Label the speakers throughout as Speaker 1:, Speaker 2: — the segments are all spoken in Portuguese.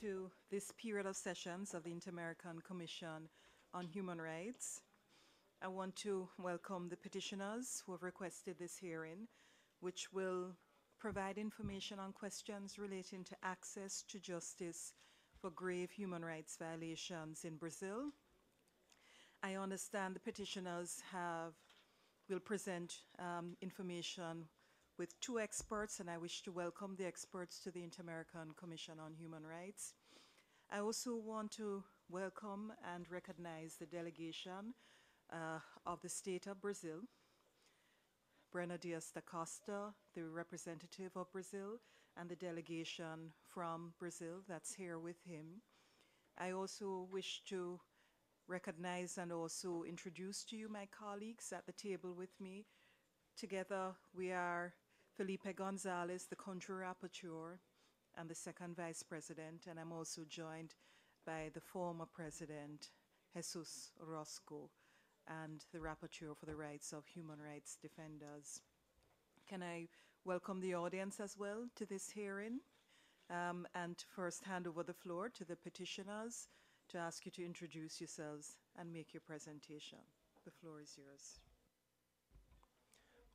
Speaker 1: to this period of sessions of the Inter-American Commission on Human Rights. I want to welcome the petitioners who have requested this hearing, which will provide information on questions relating to access to justice for grave human rights violations in Brazil. I understand the petitioners have will present um, information with two experts, and I wish to welcome the experts to the Inter-American Commission on Human Rights. I also want to welcome and recognize the delegation uh, of the state of Brazil, Brena Dias da Costa, the representative of Brazil, and the delegation from Brazil that's here with him. I also wish to recognize and also introduce to you my colleagues at the table with me. Together we are Felipe Gonzalez, the country rapporteur and the second vice president, and I'm also joined by the former president, Jesus Rosco and the rapporteur for the rights of human rights defenders. Can I welcome the audience as well to this hearing? Um, and first hand over the floor to the petitioners to ask you to introduce yourselves and make your presentation. The floor is yours.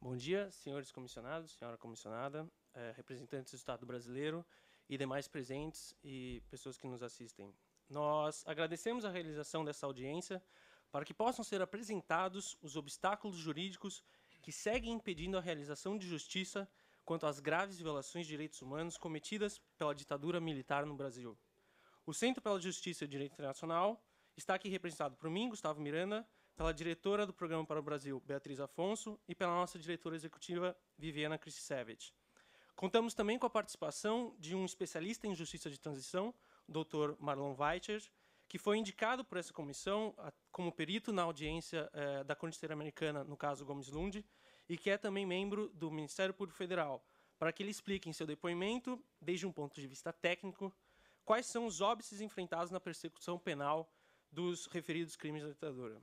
Speaker 2: Bom dia, senhores comissionados, senhora comissionada, eh, representantes do Estado brasileiro e demais presentes e pessoas que nos assistem. Nós agradecemos a realização dessa audiência para que possam ser apresentados os obstáculos jurídicos que seguem impedindo a realização de justiça quanto às graves violações de direitos humanos cometidas pela ditadura militar no Brasil. O Centro pela Justiça e Direito Internacional está aqui representado por mim, Gustavo Miranda, pela diretora do Programa para o Brasil, Beatriz Afonso, e pela nossa diretora executiva, Viviana Savage. Contamos também com a participação de um especialista em justiça de transição, o Dr. Marlon Weicher, que foi indicado por essa comissão como perito na audiência eh, da Corte Interamericana no caso Gomes Lund e que é também membro do Ministério Público Federal, para que ele explique em seu depoimento, desde um ponto de vista técnico, quais são os óbices enfrentados na persecução penal dos referidos crimes da ditadura.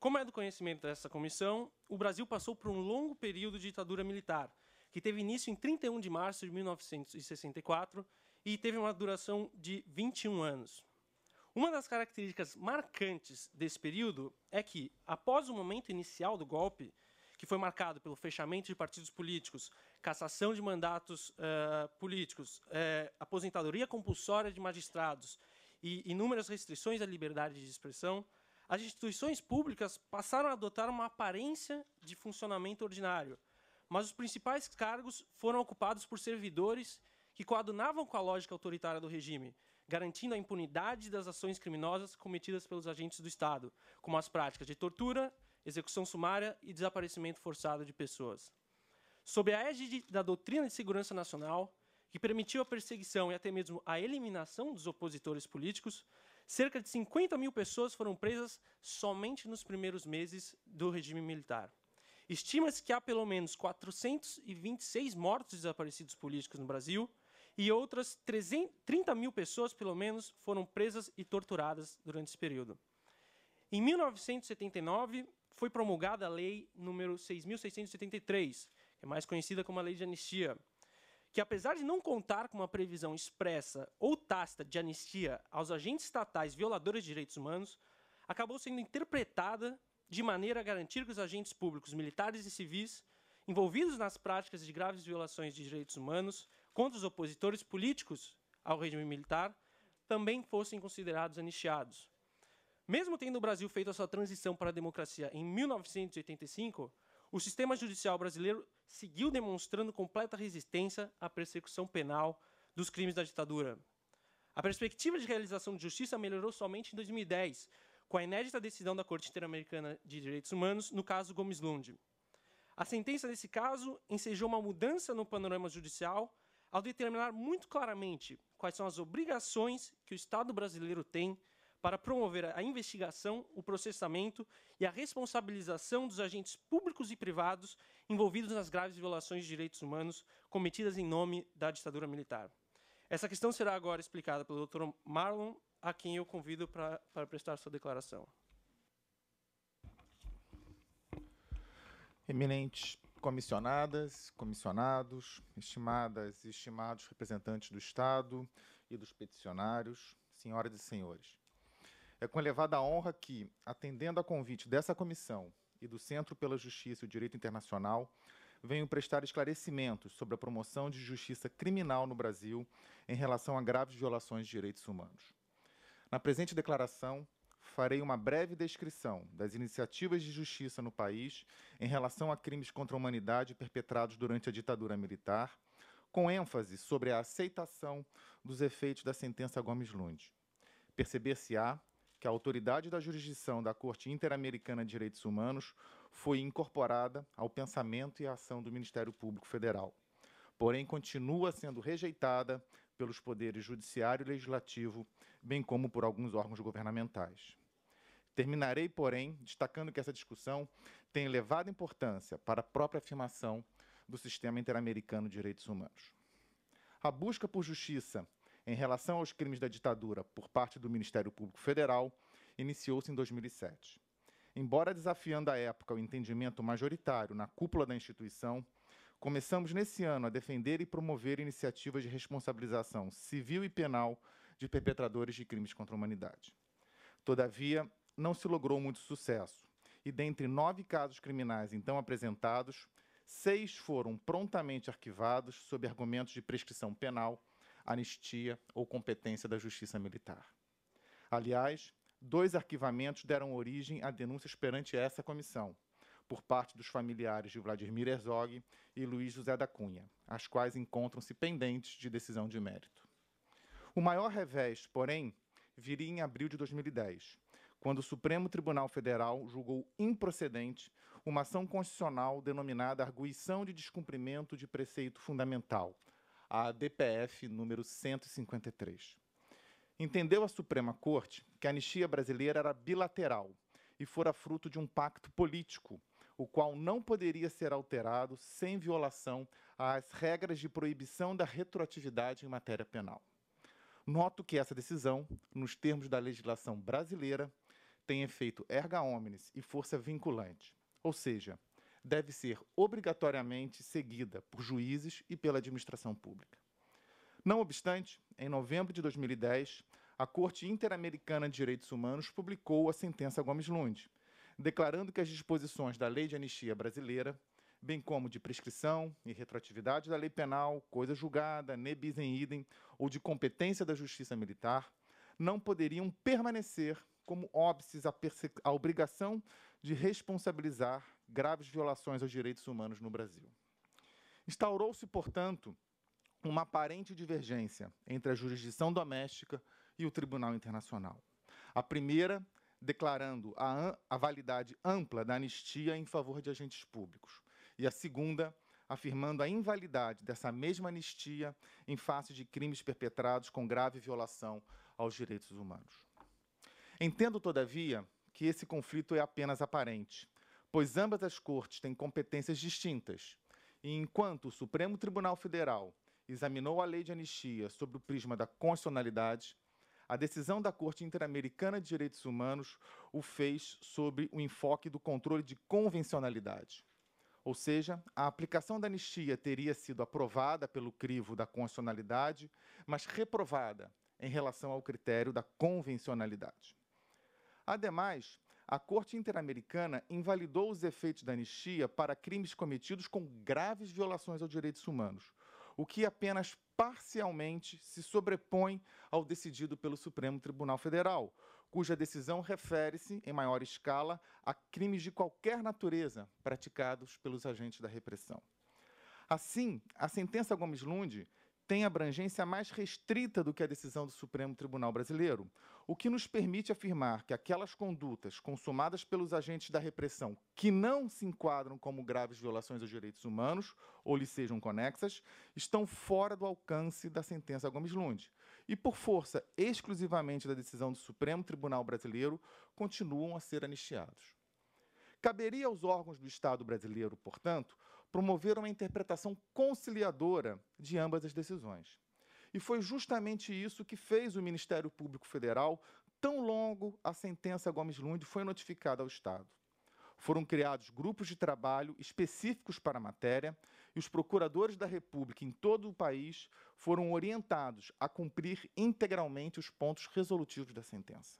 Speaker 2: Como é do conhecimento dessa comissão, o Brasil passou por um longo período de ditadura militar, que teve início em 31 de março de 1964 e teve uma duração de 21 anos. Uma das características marcantes desse período é que, após o momento inicial do golpe, que foi marcado pelo fechamento de partidos políticos, cassação de mandatos uh, políticos, uh, aposentadoria compulsória de magistrados e inúmeras restrições à liberdade de expressão, as instituições públicas passaram a adotar uma aparência de funcionamento ordinário, mas os principais cargos foram ocupados por servidores que coadunavam com a lógica autoritária do regime, garantindo a impunidade das ações criminosas cometidas pelos agentes do Estado, como as práticas de tortura, execução sumária e desaparecimento forçado de pessoas. Sob a égide da doutrina de segurança nacional, que permitiu a perseguição e até mesmo a eliminação dos opositores políticos, Cerca de 50 mil pessoas foram presas somente nos primeiros meses do regime militar. Estima-se que há pelo menos 426 mortos desaparecidos políticos no Brasil e outras 30 mil pessoas, pelo menos, foram presas e torturadas durante esse período. Em 1979, foi promulgada a Lei número 6.673, que é mais conhecida como a Lei de Anistia, que, apesar de não contar com uma previsão expressa ou tácita de anistia aos agentes estatais violadores de direitos humanos, acabou sendo interpretada de maneira a garantir que os agentes públicos, militares e civis envolvidos nas práticas de graves violações de direitos humanos contra os opositores políticos ao regime militar também fossem considerados anistiados. Mesmo tendo o Brasil feito a sua transição para a democracia em 1985, o sistema judicial brasileiro seguiu demonstrando completa resistência à persecução penal dos crimes da ditadura. A perspectiva de realização de justiça melhorou somente em 2010, com a inédita decisão da Corte Interamericana de Direitos Humanos no caso Gomes Lund. A sentença desse caso ensejou uma mudança no panorama judicial ao determinar muito claramente quais são as obrigações que o Estado brasileiro tem para promover a investigação, o processamento e a responsabilização dos agentes públicos e privados envolvidos nas graves violações de direitos humanos cometidas em nome da ditadura militar. Essa questão será agora explicada pelo Dr. Marlon, a quem eu convido para, para prestar sua declaração.
Speaker 3: Eminentes comissionadas, comissionados, estimadas e estimados representantes do Estado e dos peticionários, senhoras e senhores. É com elevada honra que, atendendo a convite dessa comissão e do Centro pela Justiça e o Direito Internacional, venho prestar esclarecimentos sobre a promoção de justiça criminal no Brasil em relação a graves violações de direitos humanos. Na presente declaração, farei uma breve descrição das iniciativas de justiça no país em relação a crimes contra a humanidade perpetrados durante a ditadura militar, com ênfase sobre a aceitação dos efeitos da sentença Gomes Lund. Perceber-se-á que a autoridade da jurisdição da Corte Interamericana de Direitos Humanos foi incorporada ao pensamento e à ação do Ministério Público Federal, porém continua sendo rejeitada pelos poderes judiciário e legislativo, bem como por alguns órgãos governamentais. Terminarei, porém, destacando que essa discussão tem elevada importância para a própria afirmação do sistema interamericano de direitos humanos. A busca por justiça em relação aos crimes da ditadura por parte do Ministério Público Federal iniciou-se em 2007. Embora desafiando à época o entendimento majoritário na cúpula da instituição, começamos nesse ano a defender e promover iniciativas de responsabilização civil e penal de perpetradores de crimes contra a humanidade. Todavia, não se logrou muito sucesso, e dentre nove casos criminais então apresentados, seis foram prontamente arquivados sob argumentos de prescrição penal anistia ou competência da Justiça Militar. Aliás, dois arquivamentos deram origem a denúncias perante essa comissão, por parte dos familiares de Vladimir Herzog e Luiz José da Cunha, as quais encontram-se pendentes de decisão de mérito. O maior revés, porém, viria em abril de 2010, quando o Supremo Tribunal Federal julgou improcedente uma ação constitucional denominada Arguição de Descumprimento de Preceito Fundamental, a DPF número 153. Entendeu a Suprema Corte que a anistia brasileira era bilateral e fora fruto de um pacto político, o qual não poderia ser alterado sem violação às regras de proibição da retroatividade em matéria penal. Noto que essa decisão, nos termos da legislação brasileira, tem efeito erga omnes e força vinculante, ou seja, deve ser obrigatoriamente seguida por juízes e pela administração pública. Não obstante, em novembro de 2010, a Corte Interamericana de Direitos Humanos publicou a sentença Gomes Lund, declarando que as disposições da Lei de Anistia Brasileira, bem como de prescrição e retroatividade da lei penal, coisa julgada, ne bis in idem, ou de competência da Justiça Militar, não poderiam permanecer como óbices à, à obrigação de responsabilizar graves violações aos direitos humanos no Brasil. Instaurou-se, portanto, uma aparente divergência entre a jurisdição doméstica e o Tribunal Internacional. A primeira declarando a, a validade ampla da anistia em favor de agentes públicos, e a segunda afirmando a invalidade dessa mesma anistia em face de crimes perpetrados com grave violação aos direitos humanos. Entendo, todavia, que esse conflito é apenas aparente pois ambas as cortes têm competências distintas. E enquanto o Supremo Tribunal Federal examinou a lei de anistia sob o prisma da constitucionalidade, a decisão da Corte Interamericana de Direitos Humanos o fez sobre o enfoque do controle de convencionalidade. Ou seja, a aplicação da anistia teria sido aprovada pelo crivo da constitucionalidade, mas reprovada em relação ao critério da convencionalidade. Ademais, a Corte Interamericana invalidou os efeitos da anistia para crimes cometidos com graves violações aos direitos humanos, o que apenas parcialmente se sobrepõe ao decidido pelo Supremo Tribunal Federal, cuja decisão refere-se, em maior escala, a crimes de qualquer natureza praticados pelos agentes da repressão. Assim, a sentença Gomes Lund tem abrangência mais restrita do que a decisão do Supremo Tribunal Brasileiro, o que nos permite afirmar que aquelas condutas consumadas pelos agentes da repressão que não se enquadram como graves violações aos direitos humanos ou lhes sejam conexas, estão fora do alcance da sentença Gomes Lund e, por força exclusivamente da decisão do Supremo Tribunal Brasileiro, continuam a ser anistiados. Caberia aos órgãos do Estado brasileiro, portanto, promover uma interpretação conciliadora de ambas as decisões. E foi justamente isso que fez o Ministério Público Federal tão longo a sentença Gomes Lund foi notificada ao Estado. Foram criados grupos de trabalho específicos para a matéria e os procuradores da República em todo o país foram orientados a cumprir integralmente os pontos resolutivos da sentença.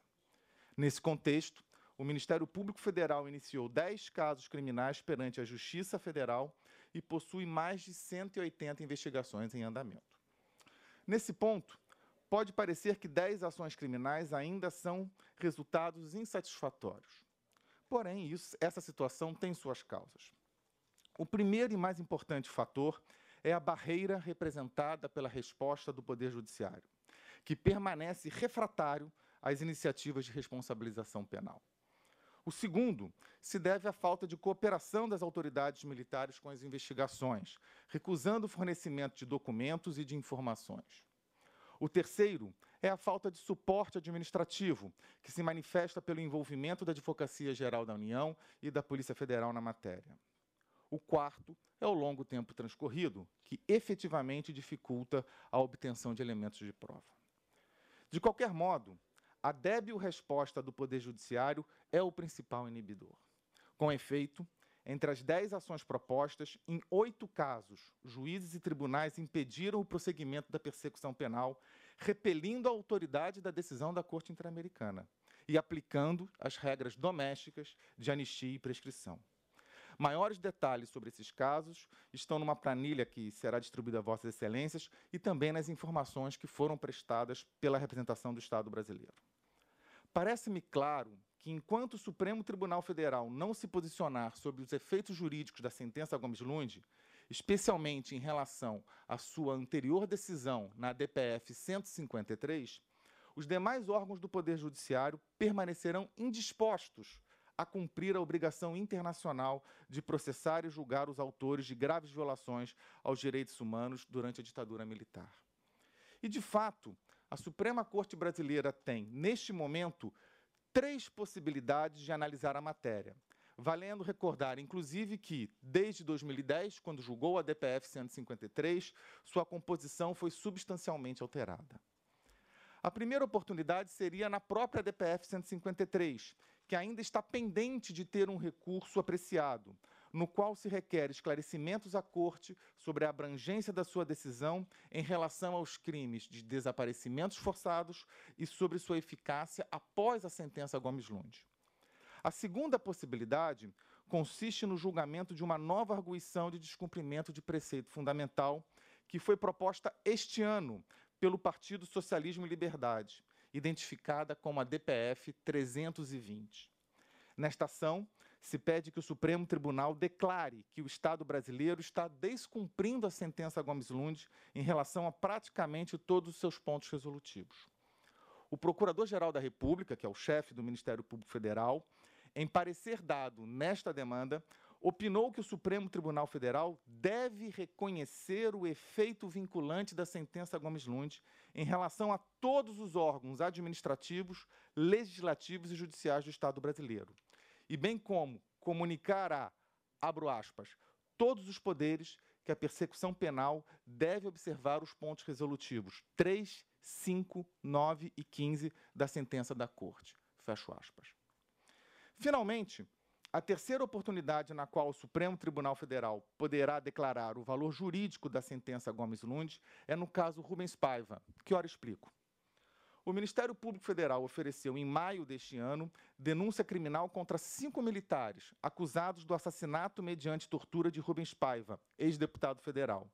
Speaker 3: Nesse contexto, o Ministério Público Federal iniciou 10 casos criminais perante a Justiça Federal e possui mais de 180 investigações em andamento. Nesse ponto, pode parecer que 10 ações criminais ainda são resultados insatisfatórios. Porém, isso, essa situação tem suas causas. O primeiro e mais importante fator é a barreira representada pela resposta do Poder Judiciário, que permanece refratário às iniciativas de responsabilização penal. O segundo se deve à falta de cooperação das autoridades militares com as investigações, recusando o fornecimento de documentos e de informações. O terceiro é a falta de suporte administrativo, que se manifesta pelo envolvimento da Advocacia Geral da União e da Polícia Federal na matéria. O quarto é o longo tempo transcorrido, que efetivamente dificulta a obtenção de elementos de prova. De qualquer modo, a débil resposta do Poder Judiciário é o principal inibidor. Com efeito, entre as dez ações propostas, em oito casos, juízes e tribunais impediram o prosseguimento da persecução penal, repelindo a autoridade da decisão da Corte Interamericana e aplicando as regras domésticas de anistia e prescrição. Maiores detalhes sobre esses casos estão numa planilha que será distribuída a Vossas Excelências e também nas informações que foram prestadas pela representação do Estado brasileiro. Parece-me claro que, enquanto o Supremo Tribunal Federal não se posicionar sobre os efeitos jurídicos da sentença Gomes Lund, especialmente em relação à sua anterior decisão na DPF 153, os demais órgãos do Poder Judiciário permanecerão indispostos a cumprir a obrigação internacional de processar e julgar os autores de graves violações aos direitos humanos durante a ditadura militar. E, de fato, a Suprema Corte Brasileira tem, neste momento, três possibilidades de analisar a matéria. Valendo recordar, inclusive, que desde 2010, quando julgou a DPF 153, sua composição foi substancialmente alterada. A primeira oportunidade seria na própria DPF 153, que ainda está pendente de ter um recurso apreciado no qual se requer esclarecimentos à Corte sobre a abrangência da sua decisão em relação aos crimes de desaparecimentos forçados e sobre sua eficácia após a sentença Gomes Lund. A segunda possibilidade consiste no julgamento de uma nova arguição de descumprimento de preceito fundamental que foi proposta este ano pelo Partido Socialismo e Liberdade, identificada como a DPF 320. Nesta ação, se pede que o Supremo Tribunal declare que o Estado brasileiro está descumprindo a sentença Gomes Lund em relação a praticamente todos os seus pontos resolutivos. O Procurador-Geral da República, que é o chefe do Ministério Público Federal, em parecer dado nesta demanda, opinou que o Supremo Tribunal Federal deve reconhecer o efeito vinculante da sentença Gomes Lund em relação a todos os órgãos administrativos, legislativos e judiciais do Estado brasileiro e bem como comunicar a, abro aspas, todos os poderes que a persecução penal deve observar os pontos resolutivos 3, 5, 9 e 15 da sentença da Corte. Fecho aspas. Finalmente, a terceira oportunidade na qual o Supremo Tribunal Federal poderá declarar o valor jurídico da sentença Gomes Lund é no caso Rubens Paiva, que ora explico. O Ministério Público Federal ofereceu, em maio deste ano, denúncia criminal contra cinco militares acusados do assassinato mediante tortura de Rubens Paiva, ex-deputado federal.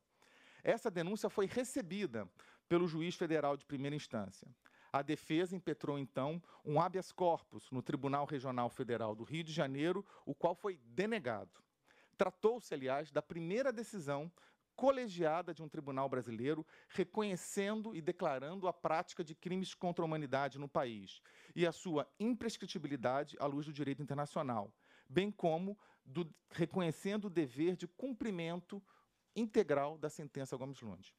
Speaker 3: Essa denúncia foi recebida pelo juiz federal de primeira instância. A defesa impetrou, então, um habeas corpus no Tribunal Regional Federal do Rio de Janeiro, o qual foi denegado. Tratou-se, aliás, da primeira decisão colegiada de um tribunal brasileiro reconhecendo e declarando a prática de crimes contra a humanidade no país e a sua imprescritibilidade à luz do direito internacional, bem como do, reconhecendo o dever de cumprimento integral da sentença Gomes Lund.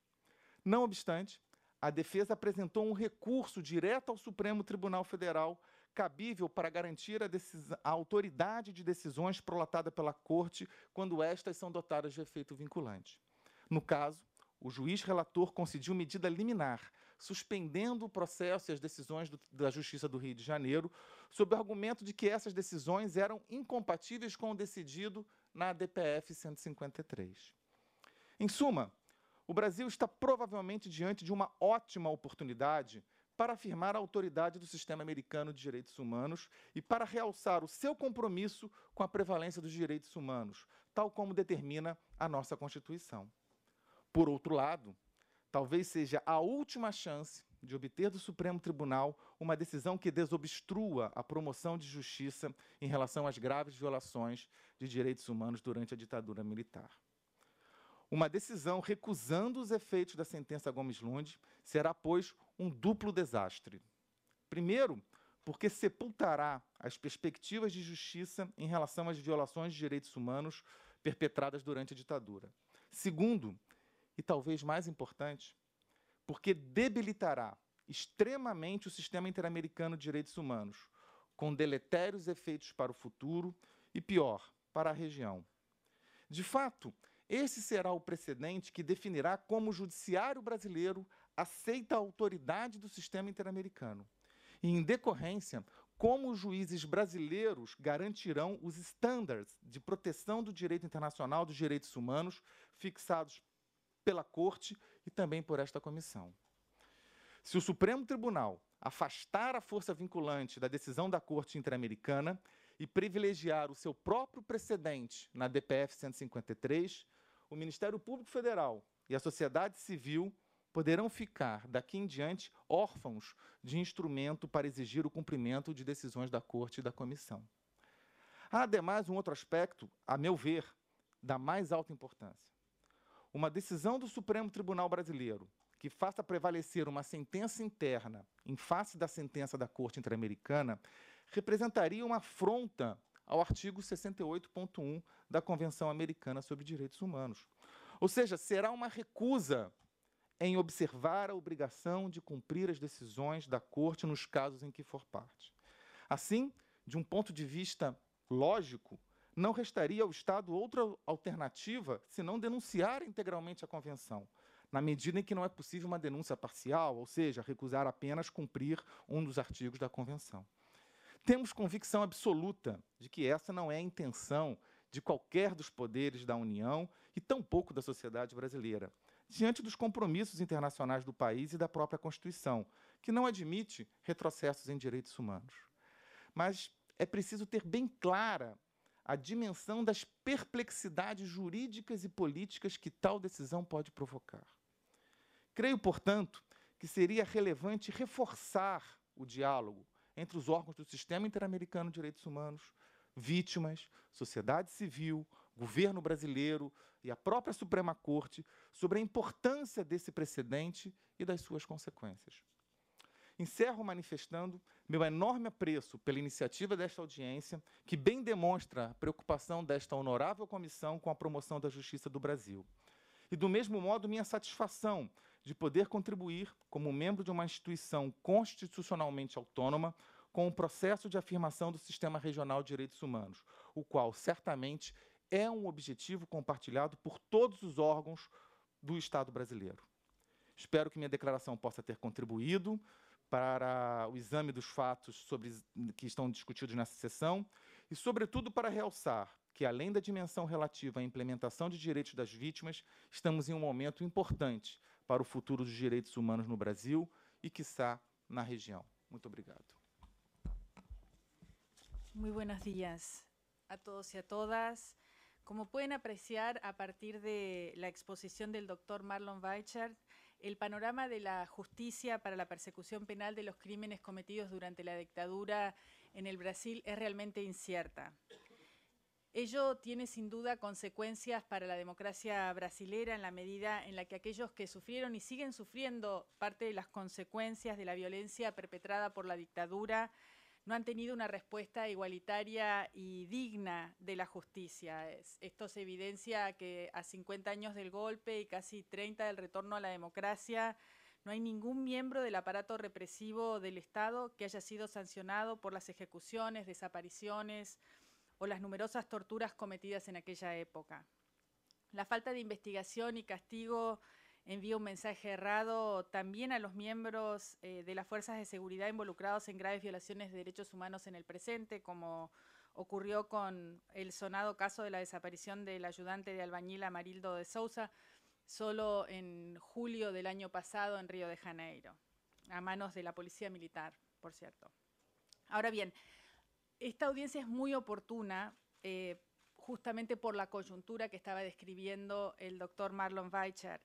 Speaker 3: Não obstante, a defesa apresentou um recurso direto ao Supremo Tribunal Federal cabível para garantir a, a, autoridade de decisões prolatada pela Corte quando estas são dotadas de efeito vinculante. No caso, o juiz relator concediu medida liminar, suspendendo o processo e as decisões do, da Justiça do Rio de Janeiro, sob o argumento de que essas decisões eram incompatíveis com o decidido na DPF 153. Em suma, o Brasil está provavelmente diante de uma ótima oportunidade para afirmar a autoridade do sistema americano de direitos humanos e para realçar o seu compromisso com a prevalência dos direitos humanos, tal como determina a nossa Constituição. Por outro lado, talvez seja a última chance de obter do Supremo Tribunal uma decisão que desobstrua a promoção de justiça em relação às graves violações de direitos humanos durante a ditadura militar. Uma decisão recusando os efeitos da sentença Gomes Lund será, pois, um duplo desastre. Primeiro, porque sepultará as perspectivas de justiça em relação às violações de direitos humanos perpetradas durante a ditadura. Segundo, e talvez mais importante, porque debilitará extremamente o sistema interamericano de direitos humanos, com deletérios efeitos para o futuro e, pior, para a região. De fato, esse será o precedente que definirá como o judiciário brasileiro aceita a autoridade do sistema interamericano. E, em decorrência, como os juízes brasileiros garantirão os estándares de proteção do direito internacional dos direitos humanos fixados pela Corte e também por esta comissão. Se o Supremo Tribunal afastar a força vinculante da decisão da Corte Interamericana e privilegiar o seu próprio precedente na DPF 153, o Ministério Público Federal e a sociedade civil poderão ficar, daqui em diante, órfãos de instrumento para exigir o cumprimento de decisões da Corte e da Comissão. Há, ademais, um outro aspecto, a meu ver, da mais alta importância uma decisão do Supremo Tribunal Brasileiro que faça prevalecer uma sentença interna em face da sentença da Corte Interamericana representaria uma afronta ao artigo 68.1 da Convenção Americana sobre Direitos Humanos. Ou seja, será uma recusa em observar a obrigação de cumprir as decisões da Corte nos casos em que for parte. Assim, de um ponto de vista lógico, não restaria ao Estado outra alternativa senão denunciar integralmente a convenção, na medida em que não é possível uma denúncia parcial, ou seja, recusar apenas cumprir um dos artigos da convenção. Temos convicção absoluta de que essa não é a intenção de qualquer dos poderes da União e tampouco da sociedade brasileira, diante dos compromissos internacionais do país e da própria Constituição, que não admite retrocessos em direitos humanos. Mas é preciso ter bem clara a dimensão das perplexidades jurídicas e políticas que tal decisão pode provocar. Creio, portanto, que seria relevante reforçar o diálogo entre os órgãos do Sistema Interamericano de Direitos Humanos, vítimas, sociedade civil, governo brasileiro e a própria Suprema Corte sobre a importância desse precedente e das suas consequências. Encerro manifestando meu enorme apreço pela iniciativa desta audiência, que bem demonstra a preocupação desta honorável comissão com a promoção da justiça do Brasil. E, do mesmo modo, minha satisfação de poder contribuir, como membro de uma instituição constitucionalmente autônoma, com o processo de afirmação do sistema regional de direitos humanos, o qual certamente é um objetivo compartilhado por todos os órgãos do Estado brasileiro. Espero que minha declaração possa ter contribuído para o exame dos fatos sobre, que estão discutidos nessa sessão e, sobretudo, para realçar que, além da dimensão relativa à implementação de direitos das vítimas, estamos em um momento importante para o futuro dos direitos humanos no Brasil e, quiçá, na região. Muito obrigado.
Speaker 4: Muito buenos dias a todos e a todas. Como pueden apreciar a partir de la exposición del doctor Marlon Weichert, el panorama de la justicia para la persecución penal de los crímenes cometidos durante la dictadura en el Brasil es realmente incierta. Ello tiene sin duda consecuencias para la democracia brasilera en la medida en la que aquellos que sufrieron y siguen sufriendo parte de las consecuencias de la violencia perpetrada por la dictadura no han tenido una respuesta igualitaria y digna de la justicia. Esto se evidencia que a 50 años del golpe y casi 30 del retorno a la democracia, no hay ningún miembro del aparato represivo del Estado que haya sido sancionado por las ejecuciones, desapariciones o las numerosas torturas cometidas en aquella época. La falta de investigación y castigo envía un mensaje errado también a los miembros eh, de las fuerzas de seguridad involucrados en graves violaciones de derechos humanos en el presente, como ocurrió con el sonado caso de la desaparición del ayudante de albañil Amarildo de Sousa solo en julio del año pasado en Río de Janeiro, a manos de la policía militar, por cierto. Ahora bien, esta audiencia es muy oportuna eh, justamente por la coyuntura que estaba describiendo el doctor Marlon Weichert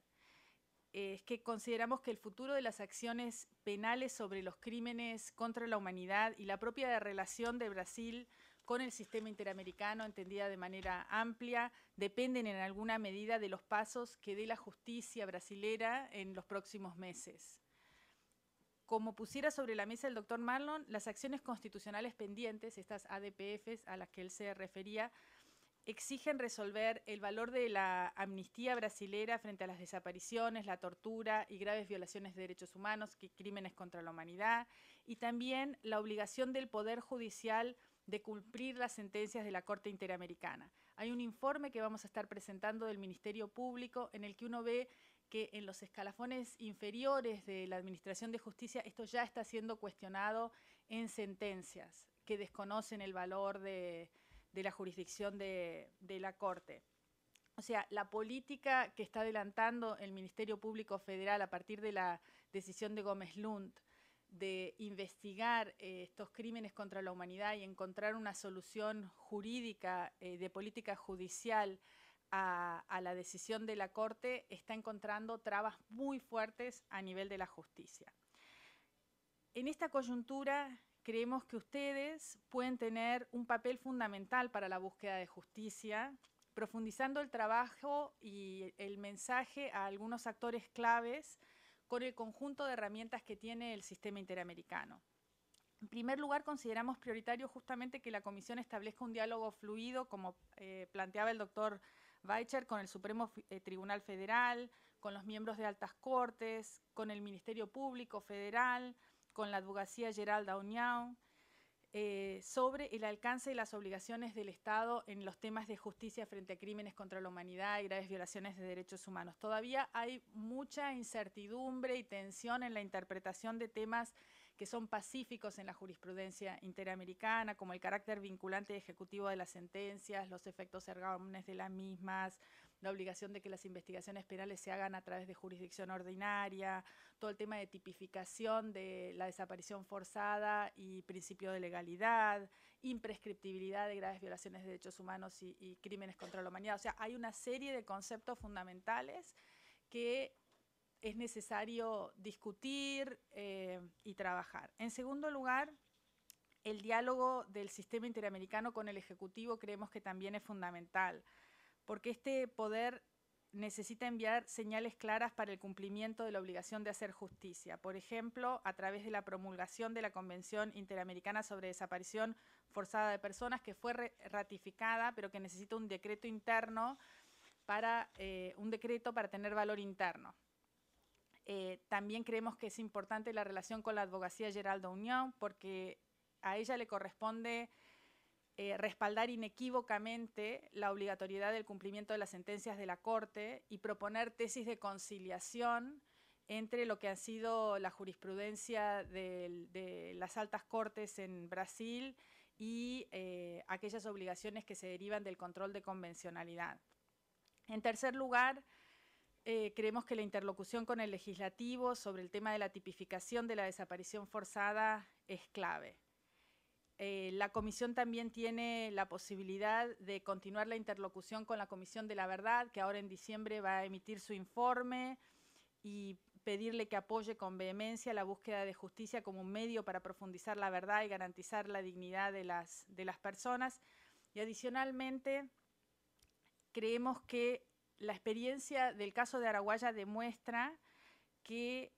Speaker 4: eh, es que consideramos que el futuro de las acciones penales sobre los crímenes contra la humanidad y la propia relación de Brasil con el sistema interamericano, entendida de manera amplia, dependen en alguna medida de los pasos que dé la justicia brasilera en los próximos meses. Como pusiera sobre la mesa el doctor Marlon, las acciones constitucionales pendientes, estas ADPFs a las que él se refería, exigen resolver el valor de la amnistía brasilera frente a las desapariciones, la tortura y graves violaciones de derechos humanos, crímenes contra la humanidad, y también la obligación del Poder Judicial de cumplir las sentencias de la Corte Interamericana. Hay un informe que vamos a estar presentando del Ministerio Público en el que uno ve que en los escalafones inferiores de la Administración de Justicia esto ya está siendo cuestionado en sentencias que desconocen el valor de, de la jurisdicción de, de la Corte. O sea, la política que está adelantando el Ministerio Público Federal a partir de la decisión de Gómez Lund de investigar eh, estos crímenes contra la humanidad y encontrar una solución jurídica eh, de política judicial a, a, la decisión de la Corte está encontrando trabas muy fuertes a nivel de la justicia. En esta coyuntura, creemos que ustedes pueden tener un papel fundamental para la búsqueda de justicia, profundizando el trabajo y el mensaje a algunos actores claves con el conjunto de herramientas que tiene el sistema interamericano. En primer lugar, consideramos prioritario justamente que la Comisión establezca un diálogo fluido, como eh, planteaba el doctor Weicher, con el Supremo eh, Tribunal Federal, con los miembros de altas cortes, con el Ministerio Público Federal, con la abogacía Geralda Oñao, eh, sobre el alcance y las obligaciones del Estado en los temas de justicia frente a crímenes contra la humanidad y graves violaciones de derechos humanos. Todavía hay mucha incertidumbre y tensión en la interpretación de temas que son pacíficos en la jurisprudencia interamericana, como el carácter vinculante y ejecutivo de las sentencias, los efectos ergámenes de las mismas, la obligación de que las investigaciones penales se hagan a través de jurisdicción ordinaria, todo el tema de tipificación de la desaparición forzada y principio de legalidad, imprescriptibilidad de graves violaciones de derechos humanos y, crímenes contra la humanidad. O sea, hay una serie de conceptos fundamentales que es necesario discutir eh, y trabajar. En segundo lugar, el diálogo del sistema interamericano con el Ejecutivo creemos que también es fundamental porque este poder necesita enviar señales claras para el cumplimiento de la obligación de hacer justicia, por ejemplo, a través de la promulgación de la Convención Interamericana sobre Desaparición Forzada de Personas, que fue ratificada, pero que necesita un decreto interno para eh, un decreto para tener valor interno. Eh, también creemos que es importante la relación con la abogacía Geraldo Unión, porque a ella le corresponde eh, respaldar inequívocamente la obligatoriedad del cumplimiento de las sentencias de la Corte y proponer tesis de conciliación entre lo que ha sido la jurisprudencia de, las altas cortes en Brasil y eh, aquellas obligaciones que se derivan del control de convencionalidad. En tercer lugar, eh, creemos que la interlocución con el legislativo sobre el tema de la tipificación de la desaparición forzada es clave. Eh, la comisión también tiene la posibilidad de continuar la interlocución con la Comisión de la Verdad, que ahora en diciembre va a emitir su informe y pedirle que apoye con vehemencia la búsqueda de justicia como un medio para profundizar la verdad y garantizar la dignidad de las, de las personas. Y adicionalmente, creemos que la experiencia del caso de Araguaya demuestra que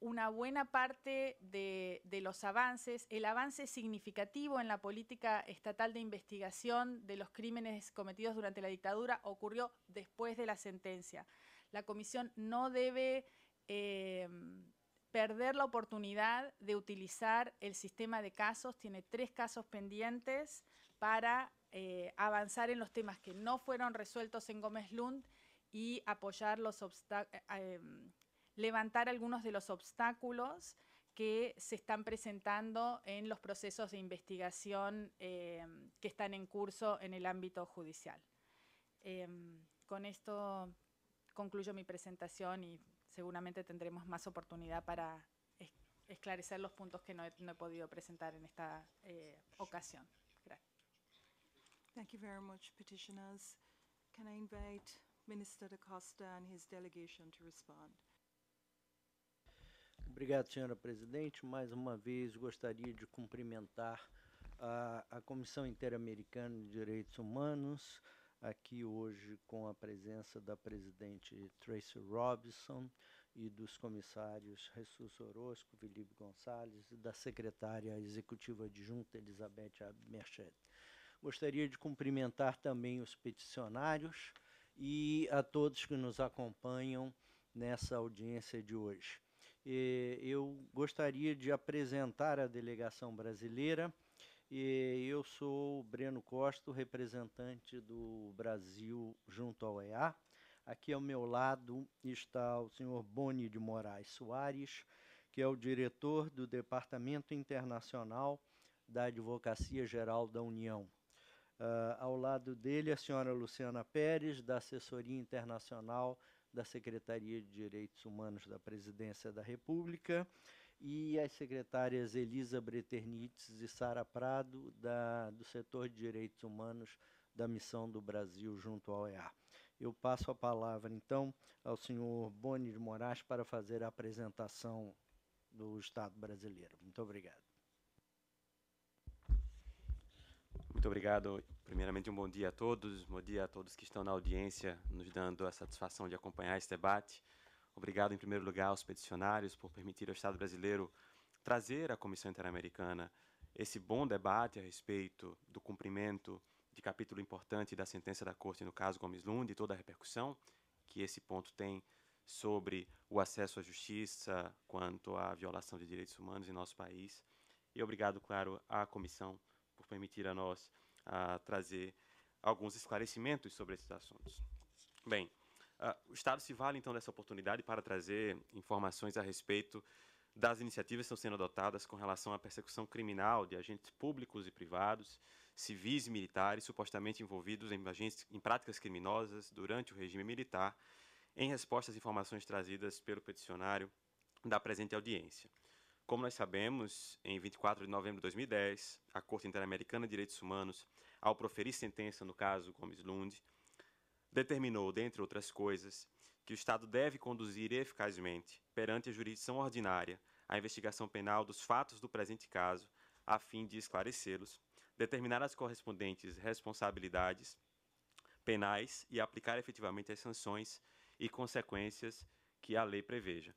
Speaker 4: una buena parte de, los avances, el avance significativo en la política estatal de investigación de los crímenes cometidos durante la dictadura ocurrió después de la sentencia. La comisión no debe eh, perder la oportunidad de utilizar el sistema de casos, tiene tres casos pendientes para eh, avanzar en los temas que no fueron resueltos en Gómez Lund y apoyar los obstáculos. Eh, levantar algunos de los obstáculos que se están presentando en los procesos de investigación eh, que están en curso en el ámbito judicial. Eh, con esto concluyo mi presentación y seguramente tendremos más oportunidad para esclarecer los puntos que no he, podido presentar en esta eh, ocasión. Gracias.
Speaker 1: Thank you very much, petitioners. Can I invite Minister Acosta and his delegation to respond?
Speaker 5: Obrigado, senhora presidente. Mais uma vez gostaria de cumprimentar a, a Comissão Interamericana de Direitos Humanos, aqui hoje com a presença da presidente Tracy Robinson e dos comissários Ressus Orozco, Felipe Gonçalves e da secretária executiva adjunta Elizabeth Merchet. Gostaria de cumprimentar também os peticionários e a todos que nos acompanham nessa audiência de hoje eu gostaria de apresentar a delegação brasileira. eu sou o Breno Costa, representante do Brasil junto ao EA. Aqui ao meu lado está o senhor Boni de Moraes Soares, que é o diretor do Departamento Internacional da Advocacia Geral da União. Uh, ao lado dele, a senhora Luciana Pérez, da Assessoria Internacional da Secretaria de Direitos Humanos da Presidência da República e as secretárias Elisa Breternitz e Sara Prado, da, do setor de Direitos Humanos da Missão do Brasil junto ao EA. Eu passo a palavra, então, ao senhor Boni de Moraes para fazer a apresentação do Estado brasileiro. Muito obrigado.
Speaker 6: Muito obrigado, Primeiramente, um bom dia a todos, bom dia a todos que estão na audiência, nos dando a satisfação de acompanhar esse debate. Obrigado, em primeiro lugar, aos peticionários por permitir ao Estado brasileiro trazer à Comissão Interamericana esse bom debate a respeito do cumprimento de capítulo importante da sentença da Corte, no caso Gomes Lund, e toda a repercussão que esse ponto tem sobre o acesso à justiça quanto à violação de direitos humanos em nosso país. E obrigado, claro, à comissão por permitir a nós a trazer alguns esclarecimentos sobre esses assuntos. Bem, ah, o Estado se vale, então, dessa oportunidade para trazer informações a respeito das iniciativas que estão sendo adotadas com relação à persecução criminal de agentes públicos e privados, civis e militares supostamente envolvidos em, agentes, em práticas criminosas durante o regime militar, em resposta às informações trazidas pelo peticionário da presente audiência. Como nós sabemos, em 24 de novembro de 2010, a Corte Interamericana de Direitos Humanos, ao proferir sentença no caso Gomes Lund, determinou, dentre outras coisas, que o Estado deve conduzir eficazmente, perante a jurisdição ordinária, a investigação penal dos fatos do presente caso, a fim de esclarecê-los, determinar as correspondentes responsabilidades penais e aplicar efetivamente as sanções e consequências que a lei preveja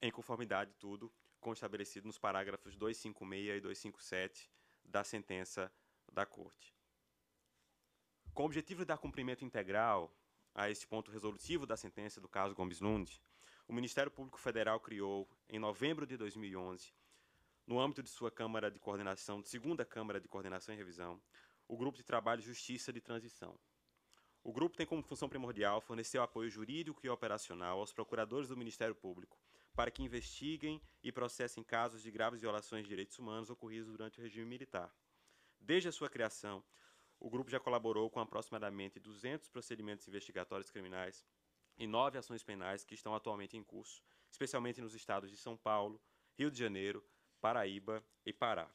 Speaker 6: em conformidade tudo com o estabelecido nos parágrafos 256 e 257 da sentença da Corte. Com o objetivo de dar cumprimento integral a este ponto resolutivo da sentença do caso Gomes Lund, o Ministério Público Federal criou, em novembro de 2011, no âmbito de sua Câmara de Coordenação, segunda Câmara de Coordenação e Revisão, o Grupo de Trabalho Justiça de Transição. O grupo tem como função primordial fornecer o apoio jurídico e operacional aos procuradores do Ministério Público para que investiguem e processem casos de graves violações de direitos humanos ocorridos durante o regime militar. Desde a sua criação, o grupo já colaborou com aproximadamente 200 procedimentos investigatórios criminais e nove ações penais que estão atualmente em curso, especialmente nos estados de São Paulo, Rio de Janeiro, Paraíba e Pará.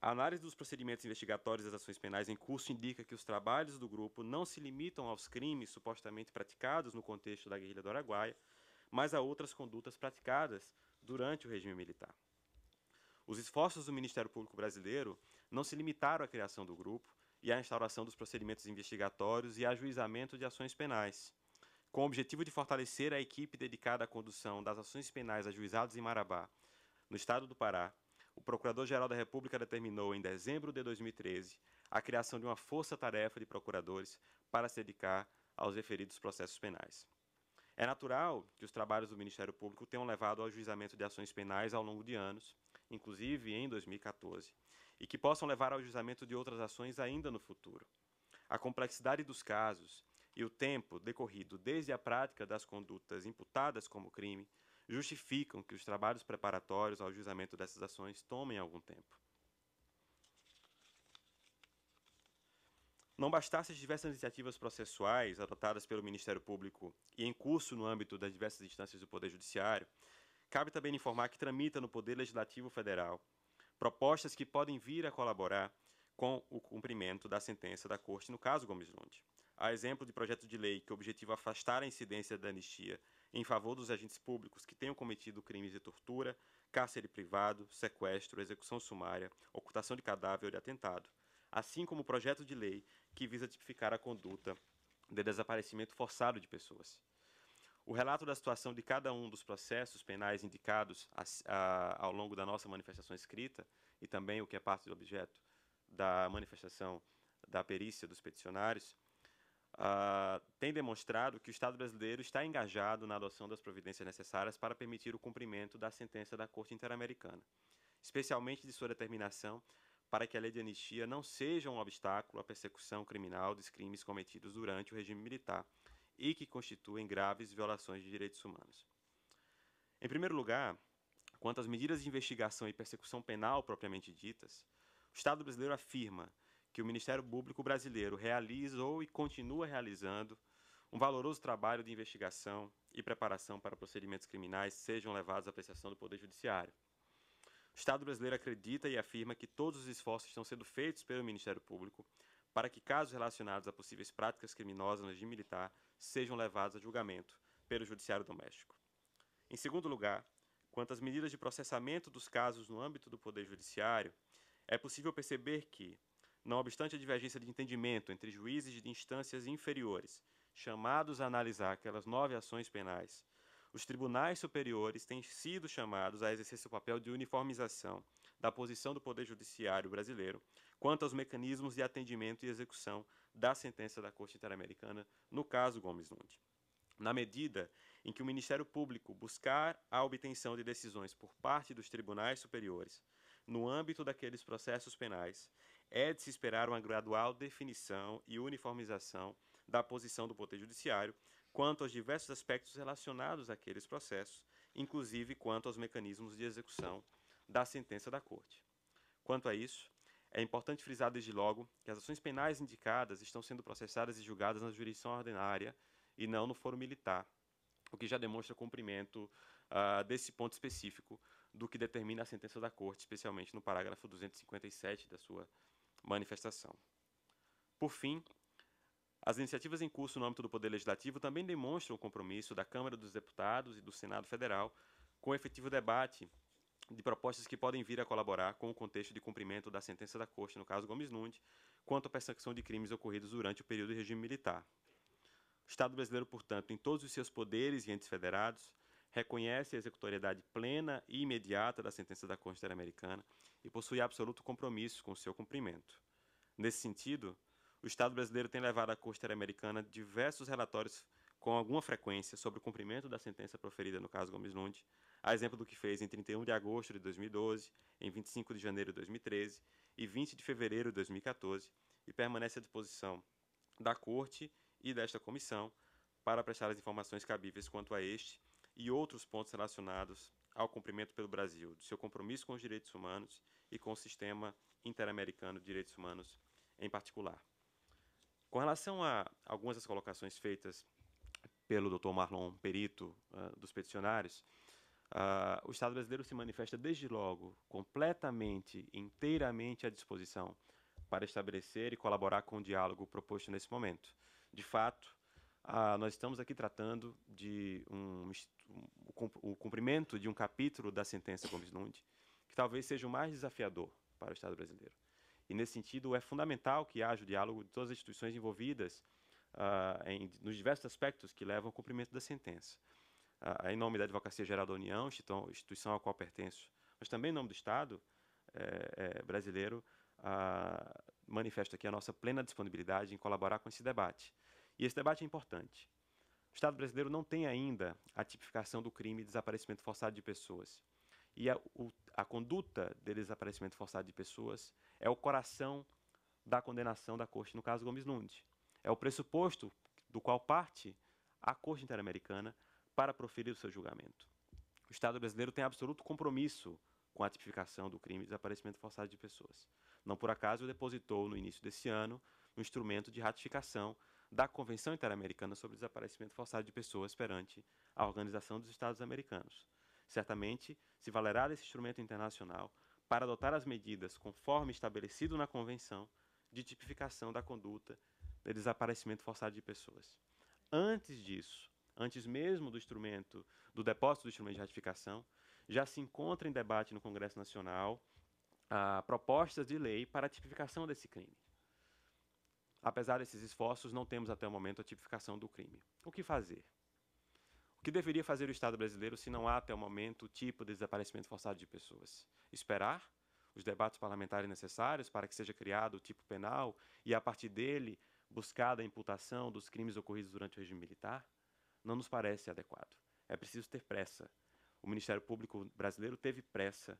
Speaker 6: A análise dos procedimentos investigatórios das ações penais em curso indica que os trabalhos do grupo não se limitam aos crimes supostamente praticados no contexto da guerrilha do Araguaia, mas a outras condutas praticadas durante o regime militar. Os esforços do Ministério Público Brasileiro não se limitaram à criação do grupo e à instauração dos procedimentos investigatórios e ajuizamento de ações penais, com o objetivo de fortalecer a equipe dedicada à condução das ações penais ajuizadas em Marabá, no estado do Pará. O Procurador-Geral da República determinou, em dezembro de 2013, a criação de uma força-tarefa de procuradores para se dedicar aos referidos processos penais. É natural que os trabalhos do Ministério Público tenham levado ao juizamento de ações penais ao longo de anos, inclusive em 2014, e que possam levar ao juizamento de outras ações ainda no futuro. A complexidade dos casos e o tempo decorrido desde a prática das condutas imputadas como crime justificam que os trabalhos preparatórios ao juizamento dessas ações tomem algum tempo. Não bastasse as diversas iniciativas processuais adotadas pelo Ministério Público e em curso no âmbito das diversas instâncias do Poder Judiciário, cabe também informar que tramita no Poder Legislativo Federal propostas que podem vir a colaborar com o cumprimento da sentença da Corte no caso Gomes Lund. A exemplo de projeto de lei que objetiva afastar a incidência da anistia em favor dos agentes públicos que tenham cometido crimes de tortura, cárcere privado, sequestro, execução sumária, ocultação de cadáver ou de atentado, assim como o projeto de lei que visa tipificar a conduta de desaparecimento forçado de pessoas. O relato da situação de cada um dos processos penais indicados a, a, ao longo da nossa manifestação escrita, e também o que é parte do objeto da manifestação da perícia dos peticionários, Uh, tem demonstrado que o Estado brasileiro está engajado na adoção das providências necessárias para permitir o cumprimento da sentença da Corte Interamericana, especialmente de sua determinação para que a lei de anistia não seja um obstáculo à persecução criminal dos crimes cometidos durante o regime militar e que constituem graves violações de direitos humanos. Em primeiro lugar, quanto às medidas de investigação e persecução penal propriamente ditas, o Estado brasileiro afirma que o Ministério Público brasileiro realizou e continua realizando um valoroso trabalho de investigação e preparação para procedimentos criminais sejam levados à apreciação do Poder Judiciário. O Estado brasileiro acredita e afirma que todos os esforços estão sendo feitos pelo Ministério Público para que casos relacionados a possíveis práticas criminosas no regime militar sejam levados a julgamento pelo Judiciário Doméstico. Em segundo lugar, quanto às medidas de processamento dos casos no âmbito do Poder Judiciário, é possível perceber que, não obstante a divergência de entendimento entre juízes de instâncias inferiores, chamados a analisar aquelas nove ações penais os tribunais superiores têm sido chamados a exercer seu papel de uniformização da posição do Poder Judiciário brasileiro quanto aos mecanismos de atendimento e execução da sentença da Corte Interamericana no caso Gomes Nunes. Na medida em que o Ministério Público buscar a obtenção de decisões por parte dos tribunais superiores no âmbito daqueles processos penais, é de se esperar uma gradual definição e uniformização da posição do Poder Judiciário quanto aos diversos aspectos relacionados àqueles processos, inclusive quanto aos mecanismos de execução da sentença da Corte. Quanto a isso, é importante frisar desde logo que as ações penais indicadas estão sendo processadas e julgadas na jurisdição ordinária e não no foro militar, o que já demonstra cumprimento uh, desse ponto específico do que determina a sentença da Corte, especialmente no parágrafo 257 da sua manifestação. Por fim, as iniciativas em curso no âmbito do Poder Legislativo também demonstram o compromisso da Câmara dos Deputados e do Senado Federal com o efetivo debate de propostas que podem vir a colaborar com o contexto de cumprimento da sentença da Corte, no caso Gomes Nunes, quanto à perseguição de crimes ocorridos durante o período do regime militar. O Estado brasileiro, portanto, em todos os seus poderes e entes federados, reconhece a executoriedade plena e imediata da sentença da Corte Interamericana e possui absoluto compromisso com o seu cumprimento. Nesse sentido, o Estado brasileiro tem levado à Corte Interamericana diversos relatórios com alguma frequência sobre o cumprimento da sentença proferida no caso Gomes Lund, a exemplo do que fez em 31 de agosto de 2012, em 25 de janeiro de 2013 e 20 de fevereiro de 2014, e permanece à disposição da Corte e desta comissão para prestar as informações cabíveis quanto a este e outros pontos relacionados ao cumprimento pelo Brasil do seu compromisso com os direitos humanos e com o sistema interamericano de direitos humanos em particular. Com relação a algumas das colocações feitas pelo Dr. Marlon Perito, uh, dos peticionários, uh, o Estado brasileiro se manifesta desde logo completamente, inteiramente à disposição para estabelecer e colaborar com o diálogo proposto nesse momento. De fato, uh, nós estamos aqui tratando de um, um, o cumprimento de um capítulo da sentença Gomes Lund, que talvez seja o mais desafiador para o Estado brasileiro. E, nesse sentido, é fundamental que haja o diálogo de todas as instituições envolvidas uh, em, nos diversos aspectos que levam ao cumprimento da sentença. Uh, em nome da Advocacia Geral da União, instituição a qual pertenço, mas também em nome do Estado eh, eh, brasileiro, uh, manifesto aqui a nossa plena disponibilidade em colaborar com esse debate. E esse debate é importante. O Estado brasileiro não tem ainda a tipificação do crime de desaparecimento forçado de pessoas. E a, o, a conduta de desaparecimento forçado de pessoas é o coração da condenação da Corte, no caso Gomes Nunes. É o pressuposto do qual parte a Corte Interamericana para proferir o seu julgamento. O Estado brasileiro tem absoluto compromisso com a tipificação do crime de desaparecimento forçado de pessoas. Não por acaso depositou no início desse ano um instrumento de ratificação da Convenção Interamericana sobre Desaparecimento Forçado de Pessoas perante a Organização dos Estados Americanos. Certamente se valerá desse instrumento internacional para adotar as medidas conforme estabelecido na Convenção de Tipificação da Conduta de Desaparecimento Forçado de Pessoas. Antes disso, antes mesmo do instrumento, do depósito do instrumento de ratificação, já se encontra em debate no Congresso Nacional a ah, propostas de lei para a tipificação desse crime. Apesar desses esforços, não temos até o momento a tipificação do crime. O que fazer? que deveria fazer o Estado brasileiro se não há até o momento o tipo de desaparecimento forçado de pessoas? Esperar os debates parlamentares necessários para que seja criado o tipo penal e, a partir dele, buscada a imputação dos crimes ocorridos durante o regime militar? Não nos parece adequado. É preciso ter pressa. O Ministério Público brasileiro teve pressa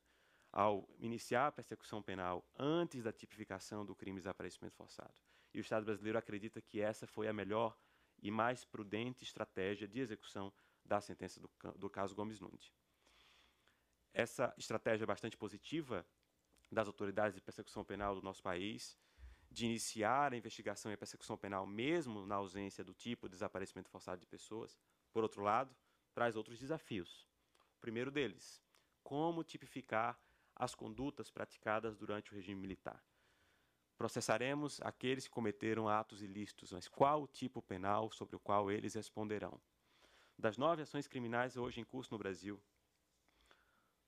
Speaker 6: ao iniciar a persecução penal antes da tipificação do crime de desaparecimento forçado. E o Estado brasileiro acredita que essa foi a melhor e mais prudente estratégia de execução da sentença do, do caso Gomes Nunes. Essa estratégia é bastante positiva das autoridades de persecução penal do nosso país de iniciar a investigação e a persecução penal mesmo na ausência do tipo de desaparecimento forçado de pessoas, por outro lado, traz outros desafios. O primeiro deles, como tipificar as condutas praticadas durante o regime militar. Processaremos aqueles que cometeram atos ilícitos, mas qual o tipo penal sobre o qual eles responderão? Das nove ações criminais hoje em curso no Brasil,